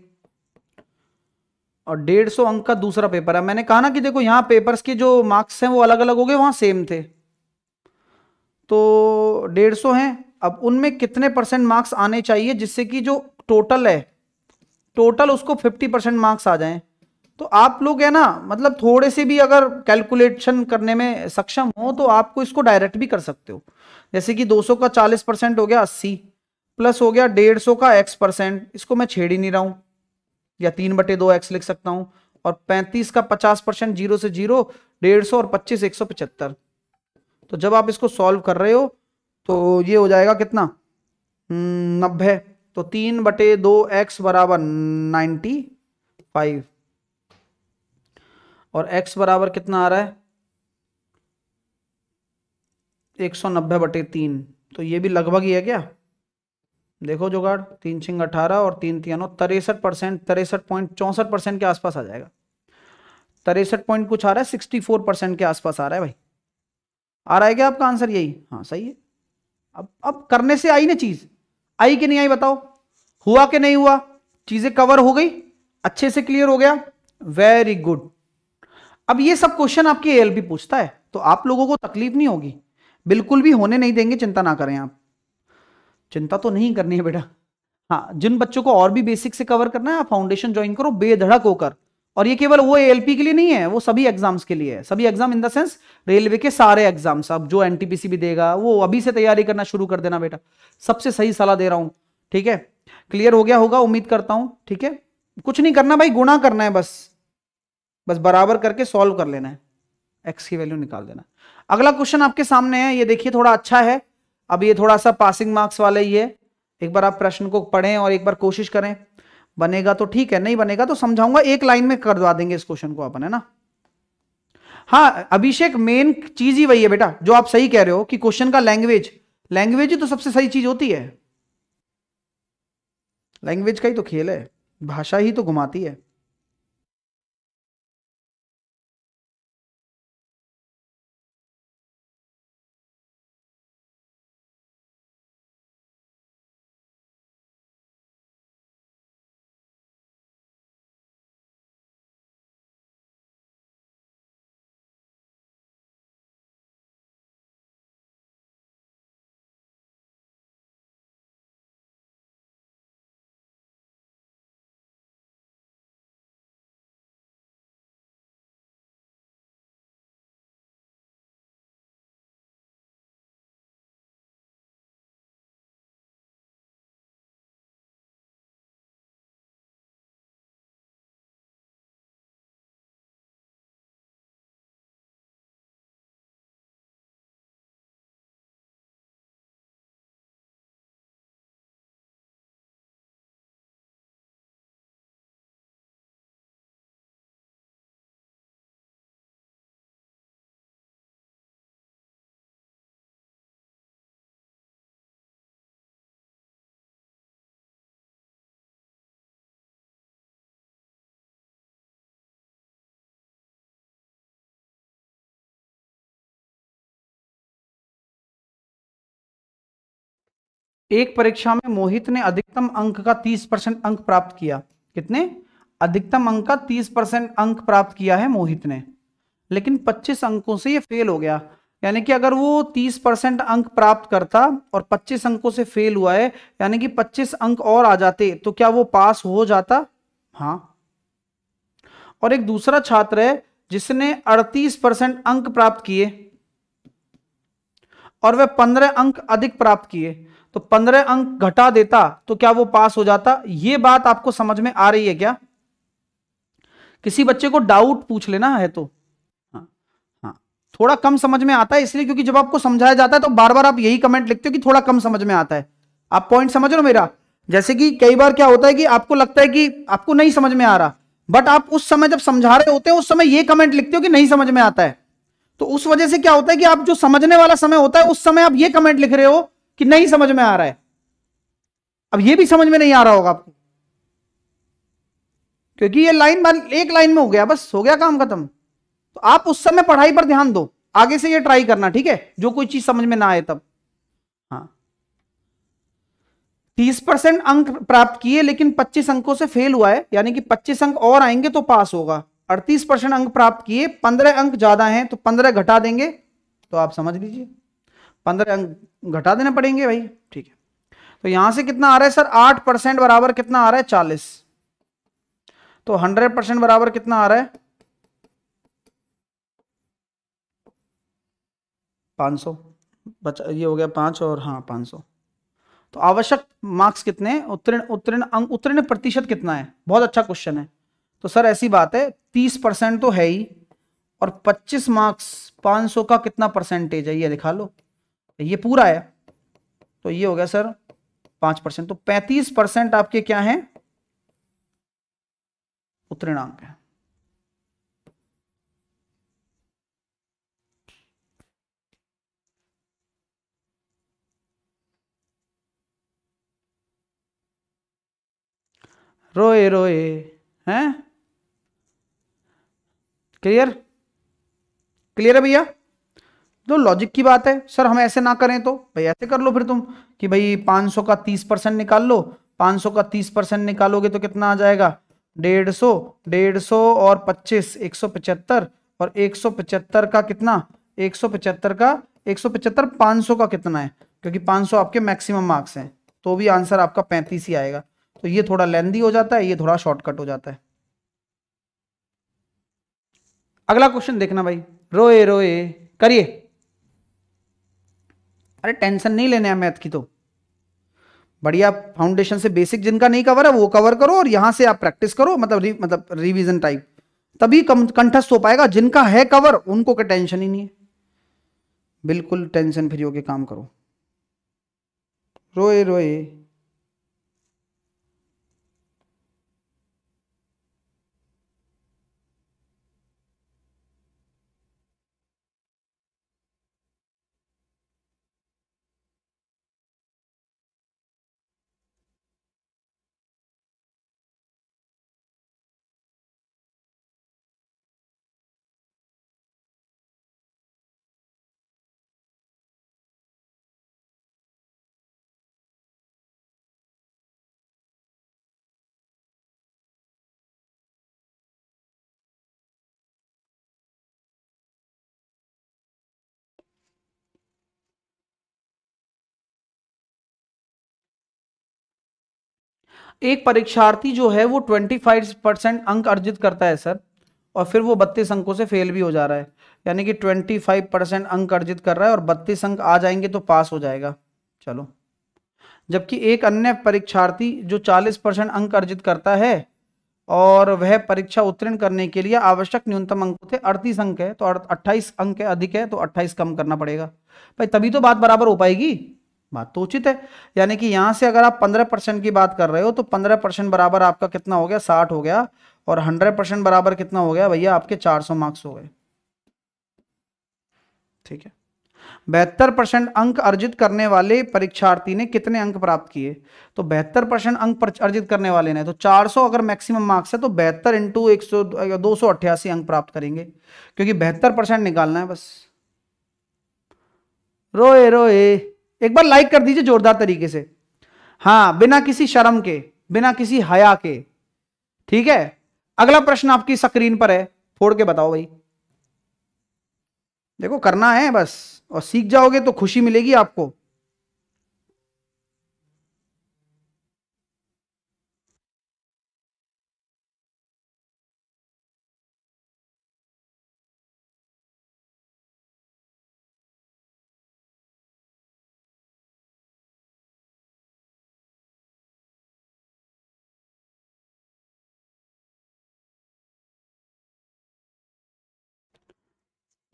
और 150 अंक का दूसरा पेपर है मैंने कहा ना कि देखो यहां पेपर्स के जो मार्क्स हैं वो अलग अलग हो गए वहां सेम थे तो 150 हैं अब उनमें कितने परसेंट मार्क्स आने चाहिए जिससे कि जो टोटल है टोटल उसको 50 परसेंट मार्क्स आ जाएं तो आप लोग है ना मतलब थोड़े से भी अगर कैलकुलेशन करने में सक्षम हो तो आपको इसको डायरेक्ट भी कर सकते हो जैसे कि 200 का 40 परसेंट हो गया 80 प्लस हो गया 150 का एक्स परसेंट इसको मैं छेड़ ही नहीं रहा हूं या तीन बटे दो एक्स लिख सकता हूं और पैंतीस का पचास परसेंट जीरो से जीरो डेढ़ सौ और पच्चीस एक सौ पचहत्तर तो जब आप इसको सॉल्व कर रहे हो तो ये हो जाएगा कितना हम्म, नब्बे तो तीन बटे दो एक्स बराबर नाइन्टी फाइव और एक्स बराबर कितना आ रहा है एक सौ नब्बे बटे तीन तो ये भी लगभग ही है क्या देखो जुगाड़ तीन छिंग अठारह और तीन तीनों तिरसठ परसेंट तिरसठ पॉइंट चौंसठ परसेंट के आसपास आ जाएगा तिरसठ पॉइंट कुछ आ रहा है सिक्सटी फोर परसेंट के आसपास आ रहा है भाई आ रहा है क्या आपका आंसर यही हाँ सही है अब अब करने से आई ना चीज़ आई कि नहीं आई बताओ हुआ कि नहीं हुआ चीजें कवर हो गई अच्छे से क्लियर हो गया वेरी गुड अब ये सब क्वेश्चन आपकी एएलबी पूछता है तो आप लोगों को तकलीफ नहीं होगी बिल्कुल भी होने नहीं देंगे चिंता ना करें आप चिंता तो नहीं करनी है बेटा हाँ जिन बच्चों को और भी बेसिक से कवर करना है आप फाउंडेशन ज्वाइन करो बेधड़क होकर और ये केवल वो एएलपी के लिए नहीं है वो सभी एग्जाम्स के लिए है सभी exam in the sense railway के सारे एग्जाम्स अब जो एनटीपीसी भी देगा वो अभी से तैयारी करना शुरू कर देना बेटा सबसे सही सलाह दे रहा हूं ठीक है क्लियर हो गया होगा उम्मीद करता हूं ठीक है कुछ नहीं करना भाई गुणा करना है बस बस बराबर करके सॉल्व कर लेना है एक्स की वैल्यू निकाल देना अगला क्वेश्चन आपके सामने है ये देखिए थोड़ा अच्छा है अब ये थोड़ा सा पासिंग मार्क्स वाला ही है एक बार आप प्रश्न को पढ़ें और एक बार कोशिश करें बनेगा तो ठीक है नहीं बनेगा तो समझाऊंगा एक लाइन में करवा देंगे इस क्वेश्चन को अपन है ना हाँ अभिषेक मेन चीज ही वही है बेटा जो आप सही कह रहे हो कि क्वेश्चन का लैंग्वेज लैंग्वेज ही तो सबसे सही चीज होती है लैंग्वेज का ही तो खेल है भाषा ही तो घुमाती है एक परीक्षा में मोहित ने अधिकतम अंक का 30 परसेंट अंक प्राप्त किया कितने अधिकतम अंक का 30 परसेंट अंक प्राप्त किया है मोहित ने लेकिन 25 अंकों से ये फेल हो गया यानी कि अगर वो 30 परसेंट अंक प्राप्त करता और 25 अंकों से फेल हुआ है यानी कि 25 अंक और आ जाते तो क्या वो पास हो जाता हाँ और एक दूसरा छात्र है जिसने अड़तीस परसेंट अंक प्राप्त किए और वह पंद्रह अंक अधिक प्राप्त किए तो पंद्रह अंक घटा देता तो क्या वो पास हो जाता ये बात आपको समझ में आ रही है क्या किसी बच्चे को डाउट पूछ लेना है तो हाँ, हाँ। थोड़ा कम समझ में आता है इसलिए क्योंकि जब आपको समझाया जाता है तो बार बार आप यही कमेंट लिखते हो कि थोड़ा कम समझ में आता है आप पॉइंट समझ रहे हो मेरा जैसे कि कई बार क्या होता है कि आपको लगता है कि आपको नहीं समझ में आ रहा बट आप उस समय जब समझा रहे होते हैं उस समय ये कमेंट लिखते हो कि नहीं समझ में आता है तो उस वजह से क्या होता है कि आप जो समझने वाला समय होता है उस समय आप ये कमेंट लिख रहे हो कि नहीं समझ में आ रहा है अब ये भी समझ में नहीं आ रहा होगा आपको क्योंकि ये लाइन एक लाइन में हो गया बस हो गया काम खत्म तो आप उस समय पढ़ाई पर ध्यान दो आगे से ये ट्राई करना ठीक है जो कोई चीज समझ में ना आए तब हाँ तीस परसेंट अंक प्राप्त किए लेकिन पच्चीस अंकों से फेल हुआ है यानी कि पच्चीस अंक और आएंगे तो पास होगा अड़तीस परसेंट अंक प्राप्त किए पंद्रह अंक ज्यादा हैं तो पंद्रह घटा देंगे तो आप समझ लीजिए पंद्रह अंक घटा देने पड़ेंगे भाई ठीक है तो यहां से कितना आ रहा है सर आठ परसेंट बराबर कितना आ रहा है चालीस तो हंड्रेड परसेंट बराबर कितना आ रहा है पांच सौ बचा ये हो गया पांच और हाँ पांच सौ तो आवश्यक मार्क्स कितने उत्तीर्ण उत्तीर्ण अंक उत्तीर्ण प्रतिशत कितना है बहुत अच्छा क्वेश्चन है तो सर ऐसी बात है तीस परसेंट तो है ही और पच्चीस मार्क्स पांच सौ का कितना परसेंटेज है ये दिखा लो तो ये पूरा है तो ये हो गया सर पांच परसेंट तो पैंतीस परसेंट आपके क्या है उत्तीर्णांक है रोए रोए हैं क्लियर क्लियर है भैया तो लॉजिक की बात है सर हम ऐसे ना करें तो भाई ऐसे कर लो फिर तुम कि भाई 500 का 30 परसेंट निकाल लो 500 का 30 परसेंट निकालोगे तो कितना आ जाएगा डेढ़ सौ डेढ़ सौ और पच्चीस एक सौ पचहत्तर और एक सौ पचहत्तर का कितना एक सौ पचहत्तर का एक सौ पचहत्तर सौ का कितना है क्योंकि 500 सौ आपके मैक्सिमम मार्क्स हैं तो भी आंसर आपका पैंतीस ही आएगा तो ये थोड़ा लेंदी हो जाता है ये थोड़ा शॉर्टकट हो जाता है अगला क्वेश्चन देखना भाई रोए रोए करिए अरे टेंशन नहीं लेने हैं मैथ की तो बढ़िया फाउंडेशन से बेसिक जिनका नहीं कवर है वो कवर करो और यहां से आप प्रैक्टिस करो मतलब री, मतलब रिवीजन टाइप तभी कम कंठस्थ हो पाएगा जिनका है कवर उनको का टेंशन ही नहीं है बिल्कुल टेंशन फ्री होके काम करो रोए रोए एक परीक्षार्थी जो है वो 25 परसेंट अंक अर्जित करता है सर और फिर वो बत्तीस अंकों से फेल भी हो जा रहा है यानी कि 25 परसेंट अंक अर्जित कर रहा है और बत्तीस अंक आ जाएंगे तो पास हो जाएगा चलो जबकि एक अन्य परीक्षार्थी जो 40 परसेंट अंक अर्जित करता है और वह परीक्षा उत्तीर्ण करने के लिए आवश्यक न्यूनतम अंक थे अड़तीस अंक है तो अट्ठाईस अंक है अधिक है तो अट्ठाईस कम करना पड़ेगा भाई तभी तो बात बराबर हो पाएगी बात तो उचित है यानी कि यहाँ से अगर आप पंद्रह परसेंट की बात कर रहे हो तो पंद्रह परसेंट बराबर आपका कितना हो गया साठ हो गया और हंड्रेड परसेंट बराबर कितना हो गया भैया आपके चार सौ मार्क्स हो गए ठीक है बेहतर परसेंट अंक अर्जित करने वाले परीक्षार्थी ने कितने अंक प्राप्त किए तो बेहतर परसेंट अंक अर्जित करने वाले ने तो 400 अगर मैक्सिमम मार्क्स है तो बेहतर इंटू एक सौ दो सौ अंक प्राप्त करेंगे क्योंकि बेहतर परसेंट निकालना है बस रोए रोए एक बार लाइक कर दीजिए जोरदार तरीके से हाँ बिना किसी शर्म के बिना किसी हया के ठीक है अगला प्रश्न आपकी स्क्रीन पर है फोड़ के बताओ भाई देखो करना है बस और सीख जाओगे तो खुशी मिलेगी आपको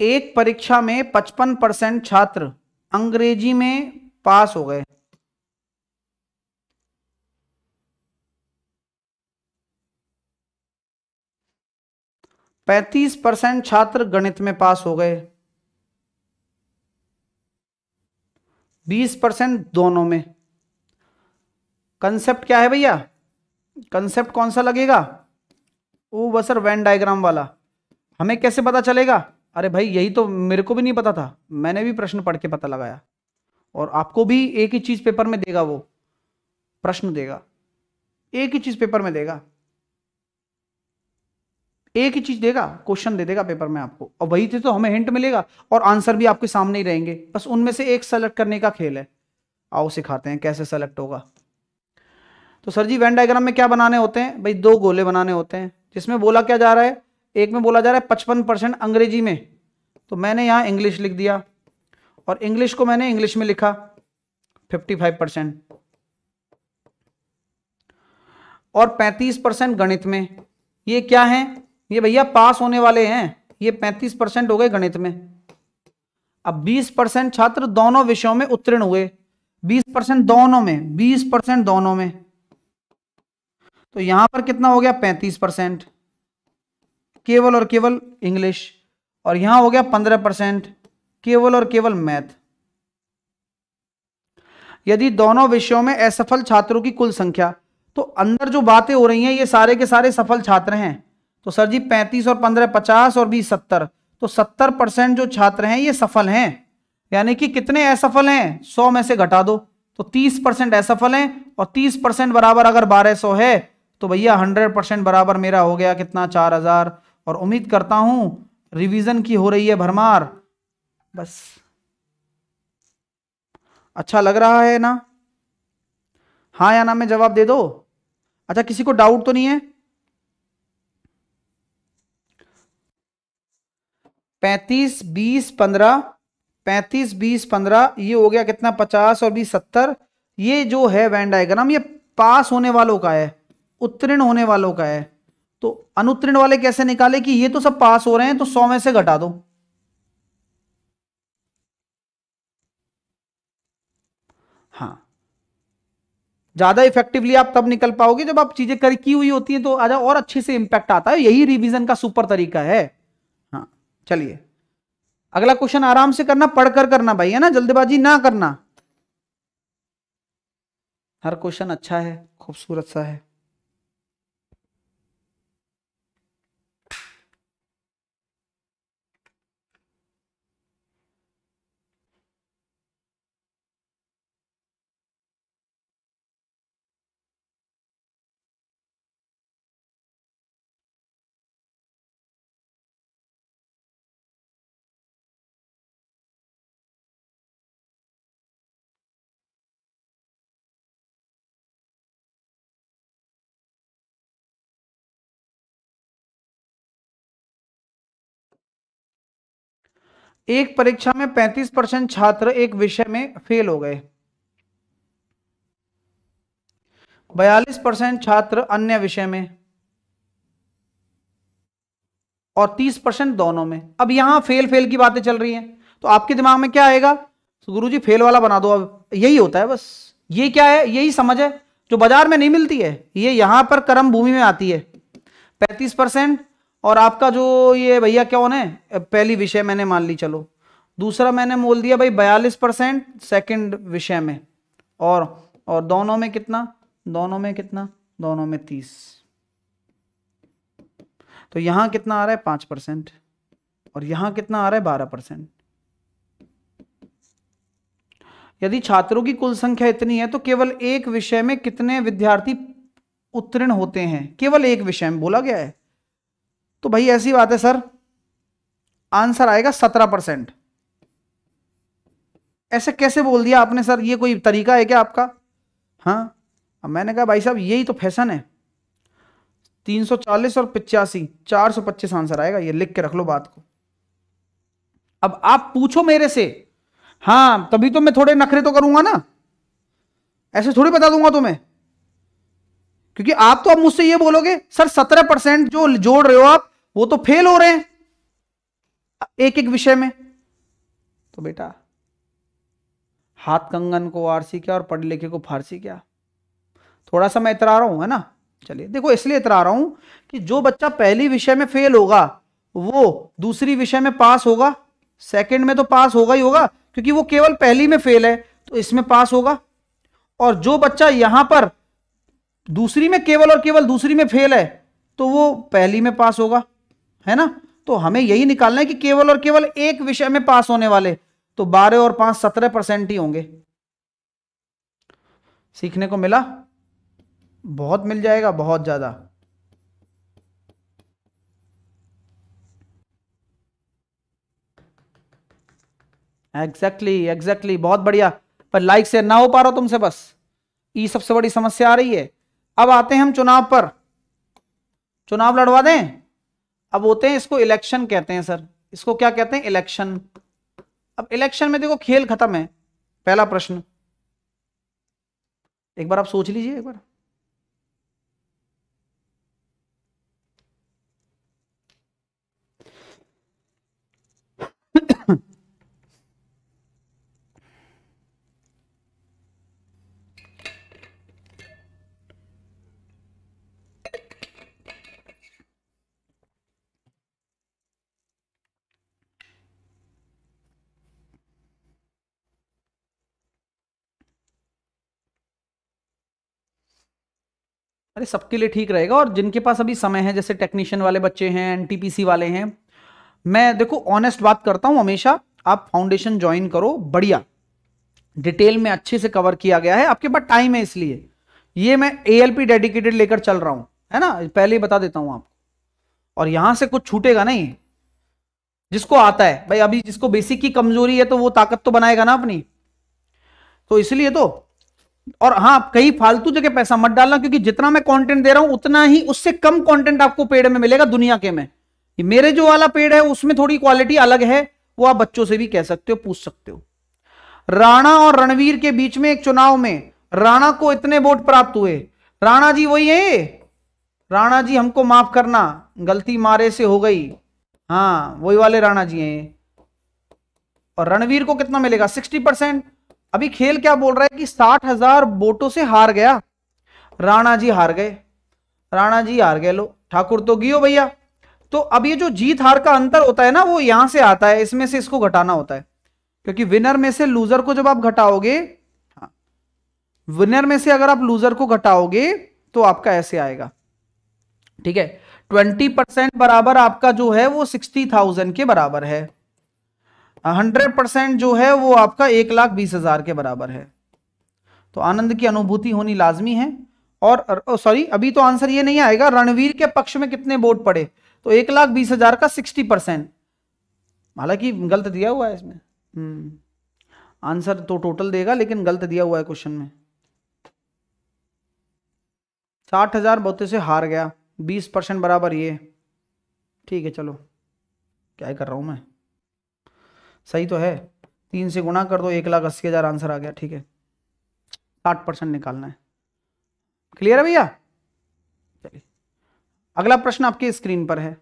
एक परीक्षा में पचपन परसेंट छात्र अंग्रेजी में पास हो गए पैंतीस परसेंट छात्र गणित में पास हो गए बीस परसेंट दोनों में कंसेप्ट क्या है भैया कंसेप्ट कौन सा लगेगा ओ बसर वैन डायग्राम वाला हमें कैसे पता चलेगा अरे भाई यही तो मेरे को भी नहीं पता था मैंने भी प्रश्न पढ़ के पता लगाया और आपको भी एक ही चीज़ पेपर में देगा वो प्रश्न देगा एक ही चीज़ पेपर में देगा एक ही चीज़ देगा क्वेश्चन दे देगा पेपर में आपको और वही चीज़ तो हमें हिंट मिलेगा और आंसर भी आपके सामने ही रहेंगे बस उनमें से एक सेलेक्ट करने का खेल है आओ सिखाते हैं कैसे सेलेक्ट होगा तो सर जी वेन डायग्राम में क्या बनाने होते हैं भाई दो गोले बनाने होते हैं जिसमें बोला क्या जा रहा है एक में बोला जा रहा है पचपन परसेंट अंग्रेजी में तो मैंने यहाँ इंग्लिश लिख दिया और इंग्लिश को मैंने इंग्लिश में लिखा फिफ्टी फाइव परसेंट और पैंतीस परसेंट गणित में ये क्या है ये भैया पास होने वाले हैं ये पैंतीस परसेंट हो गए गणित में अब बीस परसेंट छात्र दोनों विषयों में उत्तीर्ण हुए बीस परसेंट दोनों में बीस परसेंट दोनों में तो यहां पर कितना हो गया पैंतीस परसेंट केवल और केवल इंग्लिश और यहां हो गया पंद्रह परसेंट केवल और केवल मैथ यदि दोनों विषयों में असफल छात्रों की कुल संख्या तो अंदर जो बातें हो रही हैं ये सारे के सारे सफल छात्र हैं तो सर जी पैंतीस और पंद्रह पचास और बीस सत्तर तो सत्तर परसेंट जो छात्र हैं ये सफल हैं यानी कि कितने असफल हैं सौ में से घटा दो तो तीस परसेंट असफल हैं और तीस परसेंट बराबर अगर बारह सौ है तो भैया हंड्रेड परसेंट बराबर मेरा हो गया कितना चार हजार और उम्मीद करता हूं रिवीजन की हो रही है भरमार बस अच्छा लग रहा है ना हाँ या ना में जवाब दे दो अच्छा किसी को डाउट तो नहीं है पैंतीस बीस पंद्रह पैंतीस बीस पंद्रह ये हो गया कितना पचास और बीस सत्तर ये जो है वैन डायग्राम ये पास होने वालों का है उत्तीर्ण होने वालों का है तो अनुत्तीर्ण वाले कैसे निकाले कि ये तो सब पास हो रहे हैं तो सौ में से घटा दो हाँ ज्यादा इफेक्टिवली आप तब निकल पाओगे जब आप चीजें कर की हुई होती हैं तो आजा और अच्छे से इंपैक्ट आता है यही रिवीजन का सुपर तरीका है हाँ चलिए अगला क्वेश्चन आराम से करना पढ़कर करना भाई है ना जल्दबाजी ना करना हर क्वेश्चन अच्छा है खूबसूरत सा है एक परीक्षा में 35 परसेंट छात्र एक विषय में फेल हो गए 42 परसेंट छात्र अन्य विषय में और 30 परसेंट दोनों में अब यहां फेल फेल की बातें चल रही हैं तो आपके दिमाग में क्या आएगा तो गुरु जी फेल वाला बना दो अब यही होता है बस ये क्या है यही समझ है जो बाजार में नहीं मिलती है ये यहां पर कर्म भूमि में आती है पैंतीस परसेंट और आपका जो ये भैया कौन है पहली विषय मैंने मान ली चलो दूसरा मैंने मोल दिया भाई बयालीस परसेंट सेकेंड विषय में और और दोनों में कितना दोनों में कितना दोनों में तीस तो यहां कितना आ रहा है पांच परसेंट और यहां कितना आ रहा है बारह परसेंट यदि छात्रों की कुल संख्या इतनी है तो केवल एक विषय में कितने विद्यार्थी उत्तीर्ण होते हैं केवल एक विषय में बोला गया है तो भाई ऐसी बात है सर आंसर आएगा सत्रह परसेंट ऐसे कैसे बोल दिया आपने सर ये कोई तरीका है क्या आपका हाँ अब मैंने कहा भाई साहब यही तो फैशन है तीन सौ चालीस और पिचासी पच्चीस आंसर आएगा ये लिख के रख लो बात को अब आप पूछो मेरे से हाँ तभी तो मैं थोड़े नखरे तो करूंगा ना ऐसे थोड़ी बता दूंगा तुम्हें क्योंकि आप तो अब मुझसे ये बोलोगे सर सत्रह परसेंट जो जोड़ रहे हो आप वो तो फेल हो रहे हैं एक एक विषय में तो बेटा हाथ कंगन को आरसी क्या और पढ़े लिखे को फारसी क्या थोड़ा सा मैं इतरा रहा हूं है ना चलिए देखो इसलिए इतरा रहा हूं कि जो बच्चा पहली विषय में फेल होगा वो दूसरी विषय में पास होगा सेकंड में तो पास होगा ही होगा क्योंकि वो केवल पहली में फेल है तो इसमें पास होगा और जो बच्चा यहां पर दूसरी में केवल और केवल दूसरी में फेल है तो वो पहली में पास होगा है ना तो हमें यही निकालना है कि केवल और केवल एक विषय में पास होने वाले तो बारह और पांच सत्रह परसेंट ही होंगे सीखने को मिला बहुत मिल जाएगा बहुत ज्यादा एग्जैक्टली exactly, एग्जैक्टली exactly, बहुत बढ़िया पर लाइक से ना हो पा रहा तुमसे बस ये सबसे बड़ी समस्या आ रही है अब आते हैं हम चुनाव पर चुनाव लड़वा दें अब होते हैं इसको इलेक्शन कहते हैं सर इसको क्या कहते हैं इलेक्शन अब इलेक्शन में देखो खेल खत्म है पहला प्रश्न एक बार आप सोच लीजिए एक बार अरे सबके लिए ठीक रहेगा और जिनके पास अभी समय है जैसे टेक्नीशियन वाले बच्चे हैं एनटीपीसी वाले हैं मैं देखो ऑनेस्ट बात करता हूं हमेशा आप फाउंडेशन ज्वाइन करो बढ़िया डिटेल में अच्छे से कवर किया गया है आपके पास टाइम है इसलिए ये मैं ए डेडिकेटेड लेकर चल रहा हूं है ना पहले ही बता देता हूं आपको और यहां से कुछ छूटेगा नहीं जिसको आता है भाई अभी जिसको बेसिक की कमजोरी है तो वो ताकत तो बनाएगा ना अपनी तो इसलिए तो और हाँ कहीं फालतू जगह पैसा मत डालना क्योंकि जितना मैं कंटेंट दे रहा हूं उतना ही उससे कम कंटेंट आपको पेड में मिलेगा दुनिया के में मेरे जो वाला पेड है उसमें थोड़ी क्वालिटी अलग है वो आप बच्चों से भी कह सकते हो पूछ सकते हो राणा और रणवीर के बीच में एक चुनाव में राणा को इतने वोट प्राप्त हुए राणा जी वही है राणा जी हमको माफ करना गलती मारे से हो गई हाँ वही वाले राणा जी हैं और रणवीर को कितना मिलेगा सिक्सटी परसेंट अभी खेल क्या बोल रहा है कि साठ हजार वोटों से हार गया राणा जी हार गए राणा जी हार गए लो ठाकुर तो गियो भैया तो अब ये जो जीत हार का अंतर होता है ना वो यहां से आता है इसमें से इसको घटाना होता है क्योंकि विनर में से लूजर को जब आप घटाओगे विनर हाँ, में से अगर आप लूजर को घटाओगे तो आपका ऐसे आएगा ठीक है ट्वेंटी परसेंट बराबर आपका जो है वो सिक्सटी थाउजेंड के बराबर है हंड्रेड परसेंट जो है वो आपका एक लाख बीस हजार के बराबर है तो आनंद की अनुभूति होनी लाजमी है और सॉरी अभी तो आंसर ये नहीं आएगा रणवीर के पक्ष में कितने वोट पड़े तो एक लाख बीस हजार का सिक्सटी परसेंट हालांकि गलत दिया हुआ है इसमें हम्म। आंसर तो टोटल देगा लेकिन गलत दिया हुआ है क्वेश्चन में साठ हजार बहुते से हार गया बीस परसेंट बराबर ये ठीक है चलो क्या कर रहा हूं मैं सही तो है तीन से गुणा कर दो एक लाख अस्सी हज़ार आंसर आ गया ठीक है साठ परसेंट निकालना है क्लियर है भैया चलिए अगला प्रश्न आपकी स्क्रीन पर है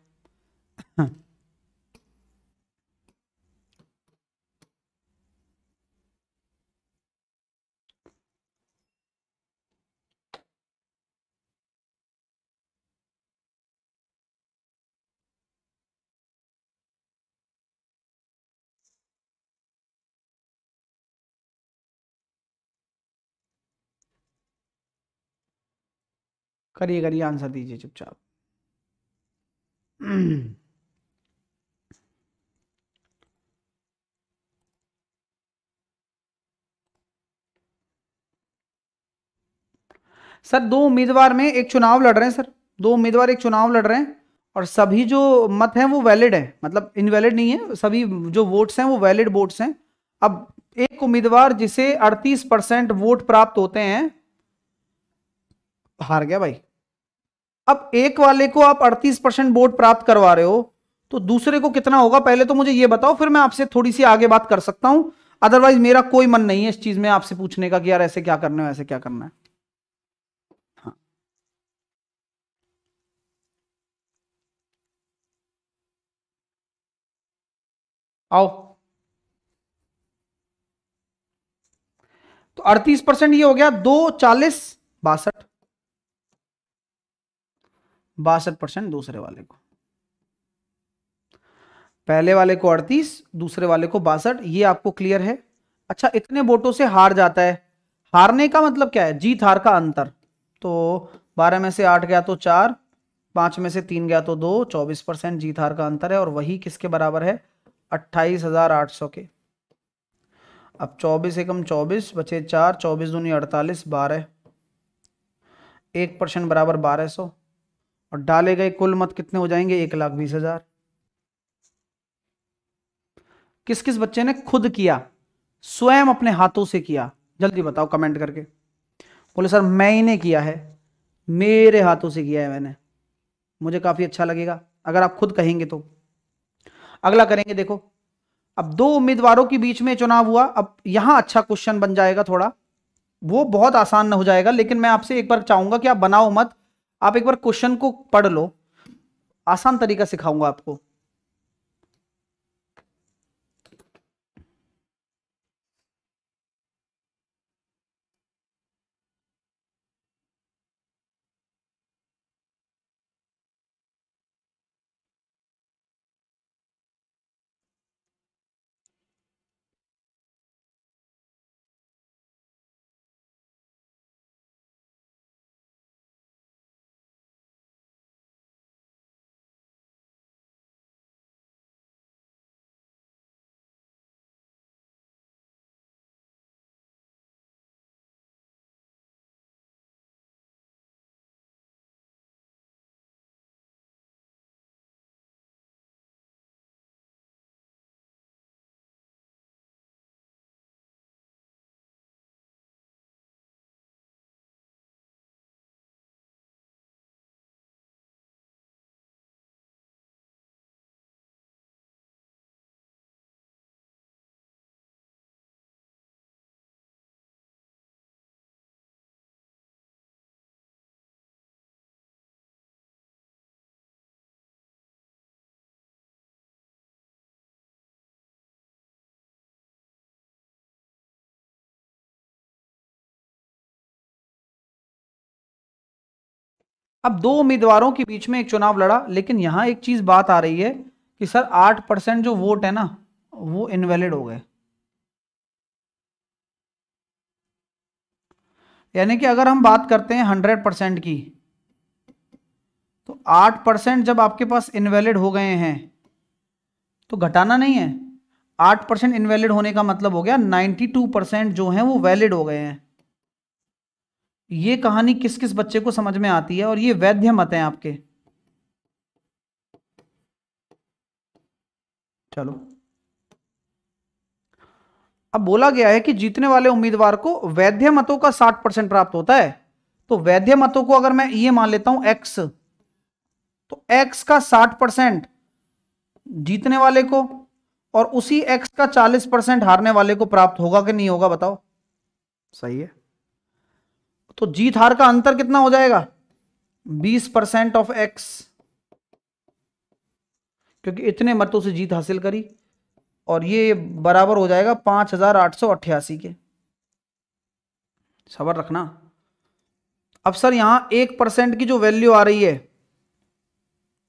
करिए करिए आंसर दीजिए चुपचाप सर दो उम्मीदवार में एक चुनाव लड़ रहे हैं सर दो उम्मीदवार एक चुनाव लड़ रहे हैं और सभी जो मत हैं वो वैलिड है मतलब इनवैलिड नहीं है सभी जो वोट्स हैं वो वैलिड वोट्स हैं अब एक उम्मीदवार जिसे 38 परसेंट वोट प्राप्त होते हैं हार गया भाई अब एक वाले को आप 38 परसेंट वोट प्राप्त करवा रहे हो तो दूसरे को कितना होगा पहले तो मुझे ये बताओ फिर मैं आपसे थोड़ी सी आगे बात कर सकता हूं अदरवाइज मेरा कोई मन नहीं है इस चीज में आपसे पूछने का कि यार ऐसे क्या करना है ऐसे क्या करना है हाँ। आओ तो अड़तीस परसेंट ये हो गया दो चालीस बासठ बासठ परसेंट दूसरे वाले को पहले वाले को अड़तीस दूसरे वाले को बासठ ये आपको क्लियर है अच्छा इतने वोटों से हार जाता है हारने का मतलब क्या है जीत हार का अंतर तो बारह में से आठ गया तो चार पांच में से तीन गया तो दो चौबीस परसेंट जीत हार का अंतर है और वही किसके बराबर है अट्ठाईस हजार आठ सौ के अब चौबीस एकम चौबीस बचे चार चौबीस दूनी अड़तालीस बारह एक परसेंट बराबर बारह सौ और डाले गए कुल मत कितने हो जाएंगे एक लाख बीस हजार किस किस बच्चे ने खुद किया स्वयं अपने हाथों से किया जल्दी बताओ कमेंट करके बोले सर मैंने किया है मेरे हाथों से किया है मैंने मुझे काफी अच्छा लगेगा अगर आप खुद कहेंगे तो अगला करेंगे देखो अब दो उम्मीदवारों के बीच में चुनाव हुआ अब यहां अच्छा क्वेश्चन बन जाएगा थोड़ा वो बहुत आसान न हो जाएगा लेकिन मैं आपसे एक बार चाहूंगा कि आप बनाओ मत आप एक बार क्वेश्चन को पढ़ लो आसान तरीका सिखाऊंगा आपको अब दो उम्मीदवारों के बीच में एक चुनाव लड़ा लेकिन यहाँ एक चीज़ बात आ रही है कि सर आठ परसेंट जो वोट है ना वो इनवैलिड हो गए यानी कि अगर हम बात करते हैं हंड्रेड परसेंट की तो आठ परसेंट जब आपके पास इनवैलिड हो गए हैं तो घटाना नहीं है आठ परसेंट इनवैलिड होने का मतलब हो गया नाइन्टी टू परसेंट जो है वो वैलिड हो गए हैं ये कहानी किस किस बच्चे को समझ में आती है और ये वैध्य मत है आपके चलो अब बोला गया है कि जीतने वाले उम्मीदवार को वैध्य मतों का 60 परसेंट प्राप्त होता है तो वैध्य मतों को अगर मैं ये e मान लेता हूं एक्स तो एक्स का 60 परसेंट जीतने वाले को और उसी एक्स का 40 परसेंट हारने वाले को प्राप्त होगा कि नहीं होगा बताओ सही है तो जीत हार का अंतर कितना हो जाएगा 20 परसेंट ऑफ एक्स क्योंकि इतने मतों से जीत हासिल करी और ये बराबर हो जाएगा पांच हजार आठ सौ अट्ठासी के सबर रखना अब सर यहां एक परसेंट की जो वैल्यू आ रही है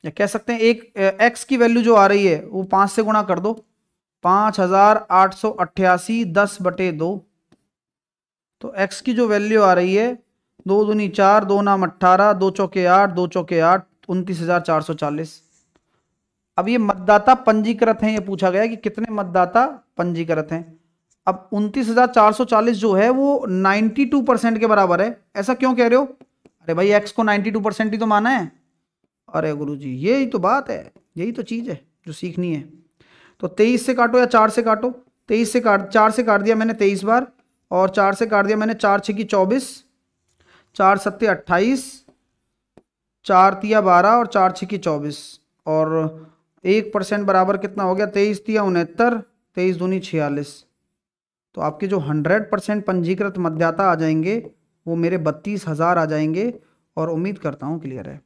या कह सकते हैं एक एक्स की वैल्यू जो आ रही है वो पांच से गुणा कर दो पांच हजार आठ सौ अट्ठासी दस बटे दो तो एक्स की जो वैल्यू आ रही है दो दूनी चार दो नाम अट्ठारह दो चौके आठ दो चौके आठ उनतीस हजार चार सौ चालीस अब ये मतदाता पंजीकृत हैं ये पूछा गया कि कितने मतदाता पंजीकृत हैं अब उनतीस हजार चार सौ चालीस जो है वो नाइन्टी टू परसेंट के बराबर है ऐसा क्यों कह रहे हो अरे भाई एक्स को नाइन्टी टू परसेंट ही तो माना है अरे गुरु जी यही तो बात है यही तो चीज़ है जो सीखनी है तो तेईस से काटो या चार से काटो तेईस से काट चार से काट दिया मैंने तेईस बार और चार से काट दिया मैंने चार छः की चौबीस चार सत्ते अट्ठाईस चार तिया बारह और चार छः की चौबीस और एक परसेंट बराबर कितना हो गया तेईस तिया उनहत्तर तेईस दूनी छियालीस तो आपके जो हंड्रेड परसेंट पंजीकृत मतदाता आ जाएंगे वो मेरे बत्तीस हज़ार आ जाएंगे और उम्मीद करता हूँ क्लियर है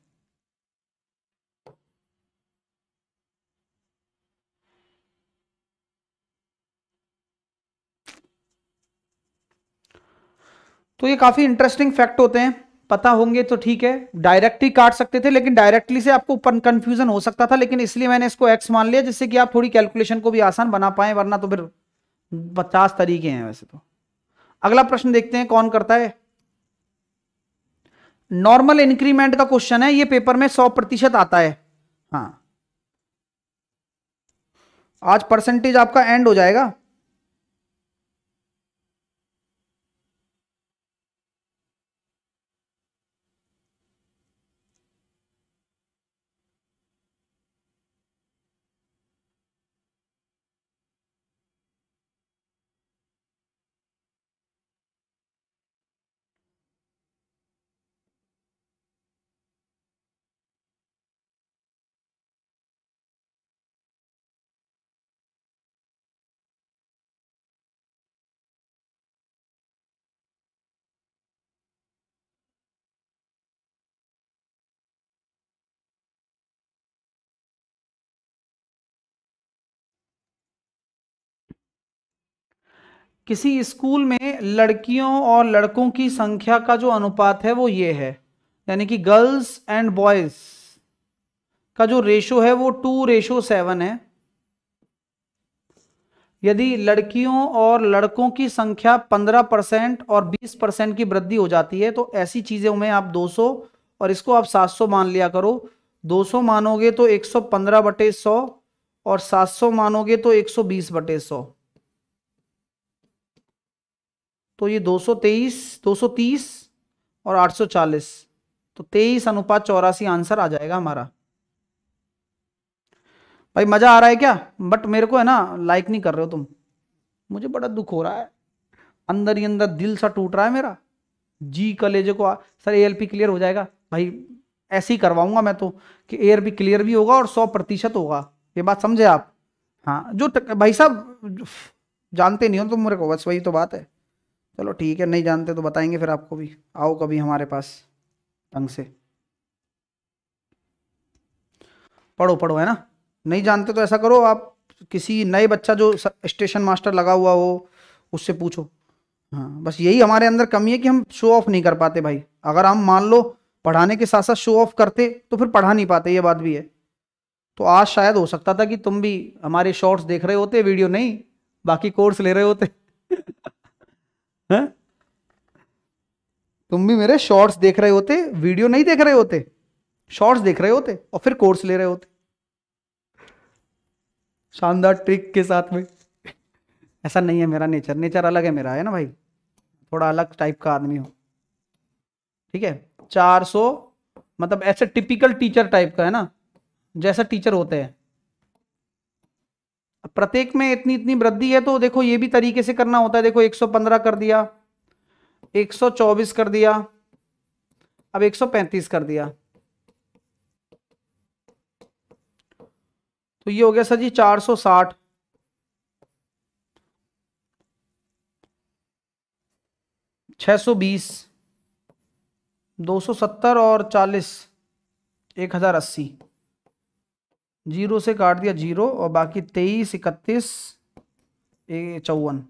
तो ये काफ़ी इंटरेस्टिंग फैक्ट होते हैं पता होंगे तो ठीक है डायरेक्टली काट सकते थे लेकिन डायरेक्टली से आपको कंफ्यूजन हो सकता था लेकिन इसलिए मैंने इसको एक्स मान लिया जिससे कि आप थोड़ी कैलकुलेशन को भी आसान बना पाए वरना तो फिर पचास तरीके हैं वैसे तो अगला प्रश्न देखते हैं कौन करता है नॉर्मल इंक्रीमेंट का क्वेश्चन है ये पेपर में सौ प्रतिशत आता है हाँ आज परसेंटेज आपका एंड हो जाएगा किसी स्कूल में लड़कियों और लड़कों की संख्या का जो अनुपात है वो ये है यानी कि गर्ल्स एंड बॉयज का जो रेशो है वो टू रेशो सेवन है यदि लड़कियों और लड़कों की संख्या 15 परसेंट और 20 परसेंट की वृद्धि हो जाती है तो ऐसी चीज़ों में आप 200 और इसको आप 700 मान लिया करो 200 मानोगे तो 115 बटे सौ और 700 मानोगे तो 120 बटे सौ तो ये 223, 230 और 840 तो 23 अनुपात चौरासी आंसर आ जाएगा हमारा भाई मजा आ रहा है क्या बट मेरे को है ना लाइक नहीं कर रहे हो तुम मुझे बड़ा दुख हो रहा है अंदर ही अंदर दिल सा टूट रहा है मेरा जी कलेजे को आ, सर ए क्लियर हो जाएगा भाई ऐसे ही करवाऊंगा मैं तो कि ए क्लियर भी होगा और सौ प्रतिशत होगा ये बात समझे आप हाँ जो भाई साहब जानते नहीं हो तो मेरे को बस वही तो बात है चलो ठीक है नहीं जानते तो बताएंगे फिर आपको भी आओ कभी हमारे पास ढंग से पढ़ो पढ़ो है ना नहीं जानते तो ऐसा करो आप किसी नए बच्चा जो स्टेशन मास्टर लगा हुआ हो उससे पूछो हाँ बस यही हमारे अंदर कमी है कि हम शो ऑफ नहीं कर पाते भाई अगर हम मान लो पढ़ाने के साथ साथ शो ऑफ करते तो फिर पढ़ा नहीं पाते ये बात भी है तो आज शायद हो सकता था कि तुम भी हमारे शॉर्ट्स देख रहे होते वीडियो नहीं बाकी कोर्स ले रहे होते तुम भी मेरे शॉर्ट्स देख रहे होते वीडियो नहीं देख रहे होते शॉर्ट्स देख रहे होते और फिर कोर्स ले रहे होते शानदार ट्रिक के साथ में ऐसा नहीं है मेरा नेचर नेचर अलग है मेरा है ना भाई थोड़ा अलग टाइप का आदमी हो ठीक है 400 मतलब ऐसे टिपिकल टीचर टाइप का है ना जैसा टीचर होते हैं प्रत्येक में इतनी इतनी वृद्धि है तो देखो ये भी तरीके से करना होता है देखो 115 कर दिया 124 कर दिया अब 135 कर दिया तो ये हो गया सर जी 460 620 270 और 40 1080 जीरो से काट दिया जीरो और बाकी तेईस इकतीस चौवन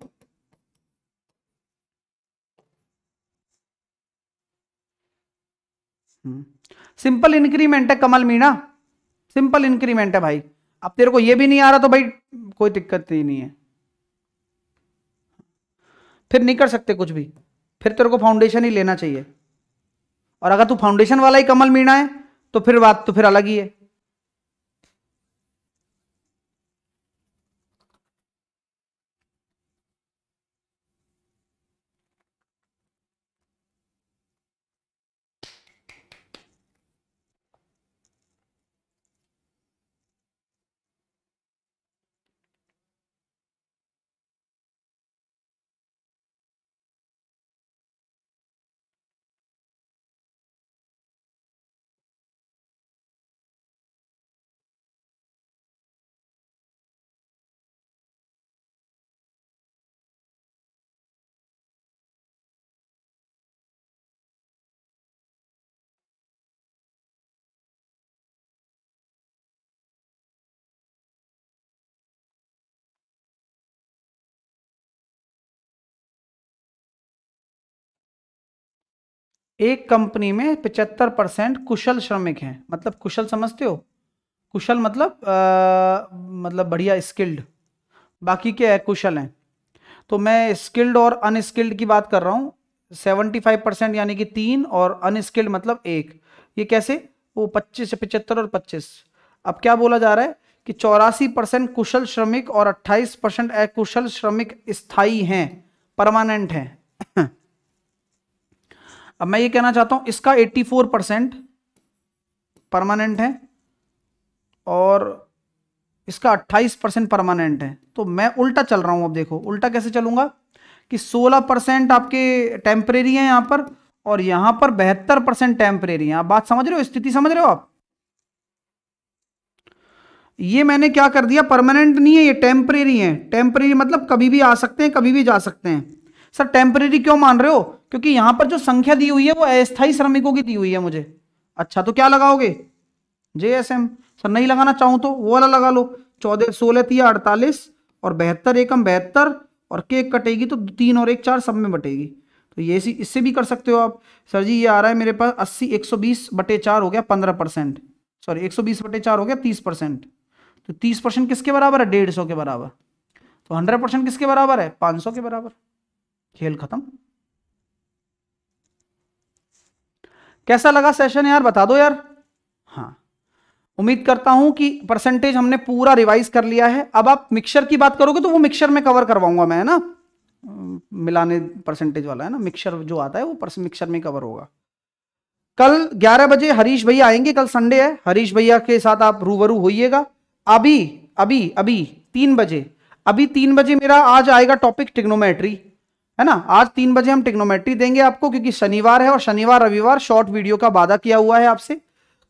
हम्म। सिंपल इंक्रीमेंट है कमल मीणा सिंपल इंक्रीमेंट है भाई अब तेरे को ये भी नहीं आ रहा तो भाई कोई दिक्कत ही नहीं है फिर नहीं कर सकते कुछ भी फिर तेरे को फाउंडेशन ही लेना चाहिए और अगर तू फाउंडेशन वाला ही कमल मीणा है तो फिर बात तो फिर अलग ही है एक कंपनी में पचहत्तर परसेंट कुशल श्रमिक हैं मतलब कुशल समझते हो कुशल मतलब आ, मतलब बढ़िया स्किल्ड बाकी के अकुशल हैं तो मैं स्किल्ड और अनस्किल्ड की बात कर रहा हूँ सेवेंटी फाइव परसेंट यानी कि तीन और अनस्किल्ड मतलब एक ये कैसे वो पच्चीस से पचहत्तर और पच्चीस अब क्या बोला जा रहा है कि चौरासी परसेंट कुशल श्रमिक और अट्ठाईस परसेंट अकुशल श्रमिक स्थायी हैं परमानेंट हैं अब मैं ये कहना चाहता हूं इसका 84 परसेंट परमानेंट है और इसका 28 परसेंट परमानेंट है तो मैं उल्टा चल रहा हूं अब देखो उल्टा कैसे चलूंगा कि 16 परसेंट आपके टेम्परेरी हैं यहां पर और यहां पर बहत्तर परसेंट टेम्परेरी है आप बात समझ रहे हो स्थिति समझ रहे हो आप ये मैंने क्या कर दिया परमानेंट नहीं है ये टेम्परेरी है टेम्परेरी मतलब कभी भी आ सकते हैं कभी भी जा सकते हैं सर टेम्परेरी क्यों मान रहे हो क्योंकि यहां पर जो संख्या दी हुई है वो अस्थायी श्रमिकों की दी हुई है मुझे अच्छा तो क्या लगाओगे जे सर नहीं लगाना चाहूं तो वो वाला लगा लो चौदह सोलह तिया अड़तालीस और बहत्तर एकम बेहतर और केक कटेगी तो तीन और एक चार सब में बटेगी तो ये सी, इससे भी कर सकते हो आप सर जी ये आ रहा है मेरे पास अस्सी एक सौ बीस बटे चार हो गया पंद्रह परसेंट सॉरी एक सौ बीस बटे चार हो गया तीस परसेंट तो तीस परसेंट किसके बराबर है डेढ़ सौ के बराबर तो हंड्रेड परसेंट किसके बराबर है पाँच सौ के बराबर खेल खत्म कैसा लगा सेशन यार बता दो यार हाँ उम्मीद करता हूं कि परसेंटेज हमने पूरा रिवाइज कर लिया है अब आप मिक्सर की बात करोगे तो वो मिक्सर में कवर करवाऊंगा मैं है ना मिलाने परसेंटेज वाला है ना मिक्सर जो आता है वो मिक्सर में कवर होगा कल 11 बजे हरीश भैया आएंगे कल संडे है हरीश भैया के साथ आप रूबरू होइएगा अभी अभी अभी तीन बजे अभी तीन बजे मेरा आज आएगा टॉपिक टिग्नोमेट्री है ना आज तीन बजे हम टिक्नोमेट्री देंगे आपको क्योंकि शनिवार है और शनिवार रविवार शॉर्ट वीडियो का वादा किया हुआ है आपसे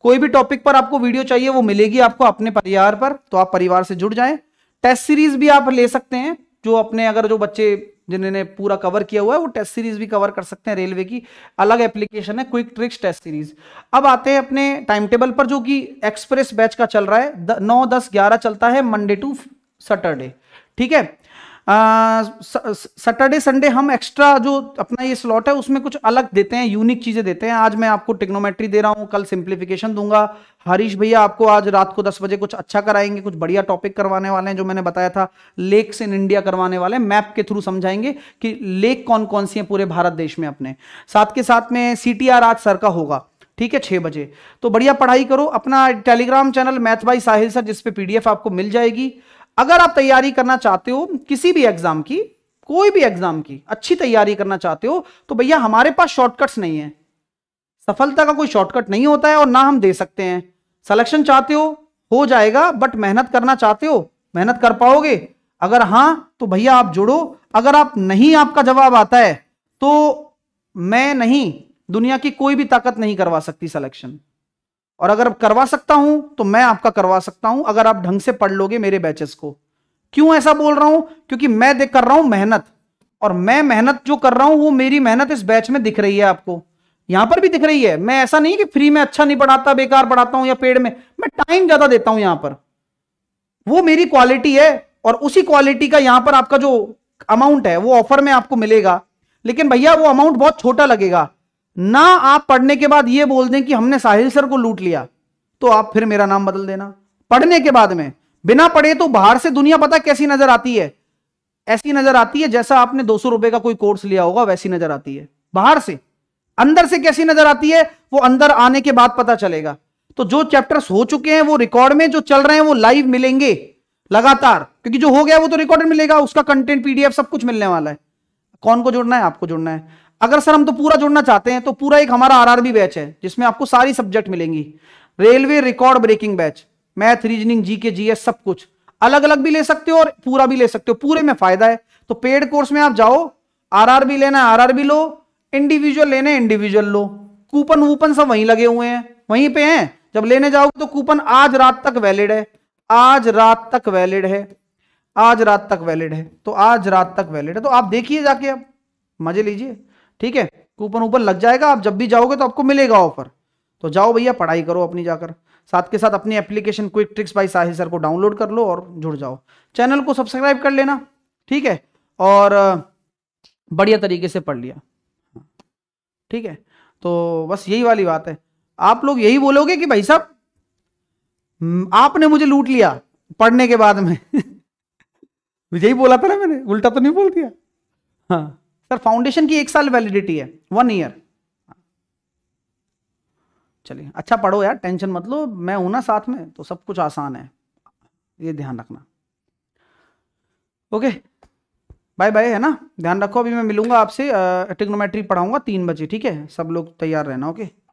कोई भी टॉपिक पर आपको वीडियो चाहिए वो मिलेगी आपको अपने परिवार पर तो आप परिवार से जुड़ जाए टेस्ट सीरीज भी आप ले सकते हैं जो अपने अगर जो बच्चे जिन्होंने पूरा कवर किया हुआ है वो टेस्ट सीरीज भी कवर कर सकते हैं रेलवे की अलग एप्लीकेशन है क्विक ट्रिक्स टेस्ट सीरीज अब आते हैं अपने टाइम टेबल पर जो कि एक्सप्रेस बैच का चल रहा है द, नौ दस ग्यारह चलता है मंडे टू सैटरडे ठीक है सैटरडे संडे हम एक्स्ट्रा जो अपना ये स्लॉट है उसमें कुछ अलग देते हैं यूनिक चीजें देते हैं आज मैं आपको टेक्नोमेट्री दे रहा हूँ कल सिंप्लीफिकेशन दूंगा हरीश भैया आपको आज रात को दस बजे कुछ अच्छा कराएंगे कुछ बढ़िया टॉपिक करवाने वाले हैं जो मैंने बताया था लेक्स इन इंडिया करवाने वाले मैप के थ्रू समझाएंगे कि लेक कौन कौन सी है पूरे भारत देश में अपने साथ के साथ में सी आज सर का होगा ठीक है छह बजे तो बढ़िया पढ़ाई करो अपना Telegram channel math by Sahil sir जिसपे पीडीएफ आपको मिल जाएगी अगर आप तैयारी करना चाहते हो किसी भी एग्जाम की कोई भी एग्जाम की अच्छी तैयारी करना चाहते हो तो भैया हमारे पास शॉर्टकट्स नहीं है सफलता का कोई शॉर्टकट नहीं होता है और ना हम दे सकते हैं सिलेक्शन चाहते हो हो जाएगा बट मेहनत करना चाहते हो मेहनत कर पाओगे अगर हां तो भैया आप जुड़ो अगर आप नहीं आपका जवाब आता है तो मैं नहीं दुनिया की कोई भी ताकत नहीं करवा सकती सिलेक्शन और अगर करवा सकता हूं तो मैं आपका करवा सकता हूं अगर आप ढंग से पढ़ लोगे मेरे बैचेस को क्यों ऐसा बोल रहा हूं क्योंकि मैं देख कर रहा हूं मेहनत और मैं मेहनत जो कर रहा हूं वो मेरी मेहनत इस बैच में दिख रही है आपको यहां पर भी दिख रही है मैं ऐसा नहीं कि फ्री में अच्छा नहीं पढ़ाता बेकार पढ़ाता हूं या पेड़ में मैं टाइम ज्यादा देता हूं यहां पर वो मेरी क्वालिटी है और उसी क्वालिटी का यहां पर आपका जो अमाउंट है वो ऑफर में आपको मिलेगा लेकिन भैया वो अमाउंट बहुत छोटा लगेगा ना आप पढ़ने के बाद यह बोल दें कि हमने साहिल सर को लूट लिया तो आप फिर मेरा नाम बदल देना पढ़ने के बाद में बिना पढ़े तो बाहर से दुनिया पता कैसी नजर आती है ऐसी नजर आती है जैसा आपने दो सौ रुपए का कोई कोर्स लिया होगा वैसी नजर आती है बाहर से अंदर से कैसी नजर आती है वो अंदर आने के बाद पता चलेगा तो जो चैप्टर्स हो चुके हैं वो रिकॉर्ड में जो चल रहे हैं वो लाइव मिलेंगे लगातार क्योंकि जो हो गया वो तो रिकॉर्ड मिलेगा उसका कंटेंट पीडीएफ सब कुछ मिलने वाला है कौन को जुड़ना है आपको जुड़ना है अगर सर हम तो पूरा जोड़ना चाहते हैं तो पूरा एक हमारा आरआरबी बैच है जिसमें आपको सारी सब्जेक्ट मिलेंगी railway record breaking batch math reasoning GK GS सब कुछ अलग अलग भी ले सकते हो और पूरा भी ले सकते हो पूरे में फायदा है तो पेड कोर्स में आप जाओ आरआरबी लेना आरआरबी लो इंडिविजुअल लेना इंडिविजुअल लो कूपन वूपन सब वहीं लगे हुए हैं वहीं पे हैं जब लेने जाओगे तो कूपन आज रात तक वैलिड है आज रात तक वैलिड है आज रात तक वैलिड है तो आज रात तक वैलिड है तो आप देखिए जाके अब मजे लीजिए ठीक है कूपन ऊपर लग जाएगा आप जब भी जाओगे तो आपको मिलेगा ऑफर तो जाओ भैया पढ़ाई करो अपनी जाकर साथ के साथ अपनी application quick tricks by Sahil sir को डाउनलोड कर लो और जुड़ जाओ चैनल को सब्सक्राइब कर लेना ठीक है और बढ़िया तरीके से पढ़ लिया ठीक है तो बस यही वाली बात है आप लोग यही बोलोगे कि भाई साहब हम्म, आपने मुझे लूट लिया पढ़ने के बाद में यही बोला था ना मैंने उल्टा तो नहीं बोल दिया हाँ सर फाउंडेशन की एक साल वैलिडिटी है वन ईयर चलिए अच्छा पढ़ो यार टेंशन मत लो मैं हूं ना साथ में तो सब कुछ आसान है ये ध्यान रखना ओके बाय बाय है ना ध्यान रखो अभी मैं मिलूंगा आपसे टिग्नोमेट्री पढ़ाऊंगा तीन बजे ठीक है सब लोग तैयार रहना ओके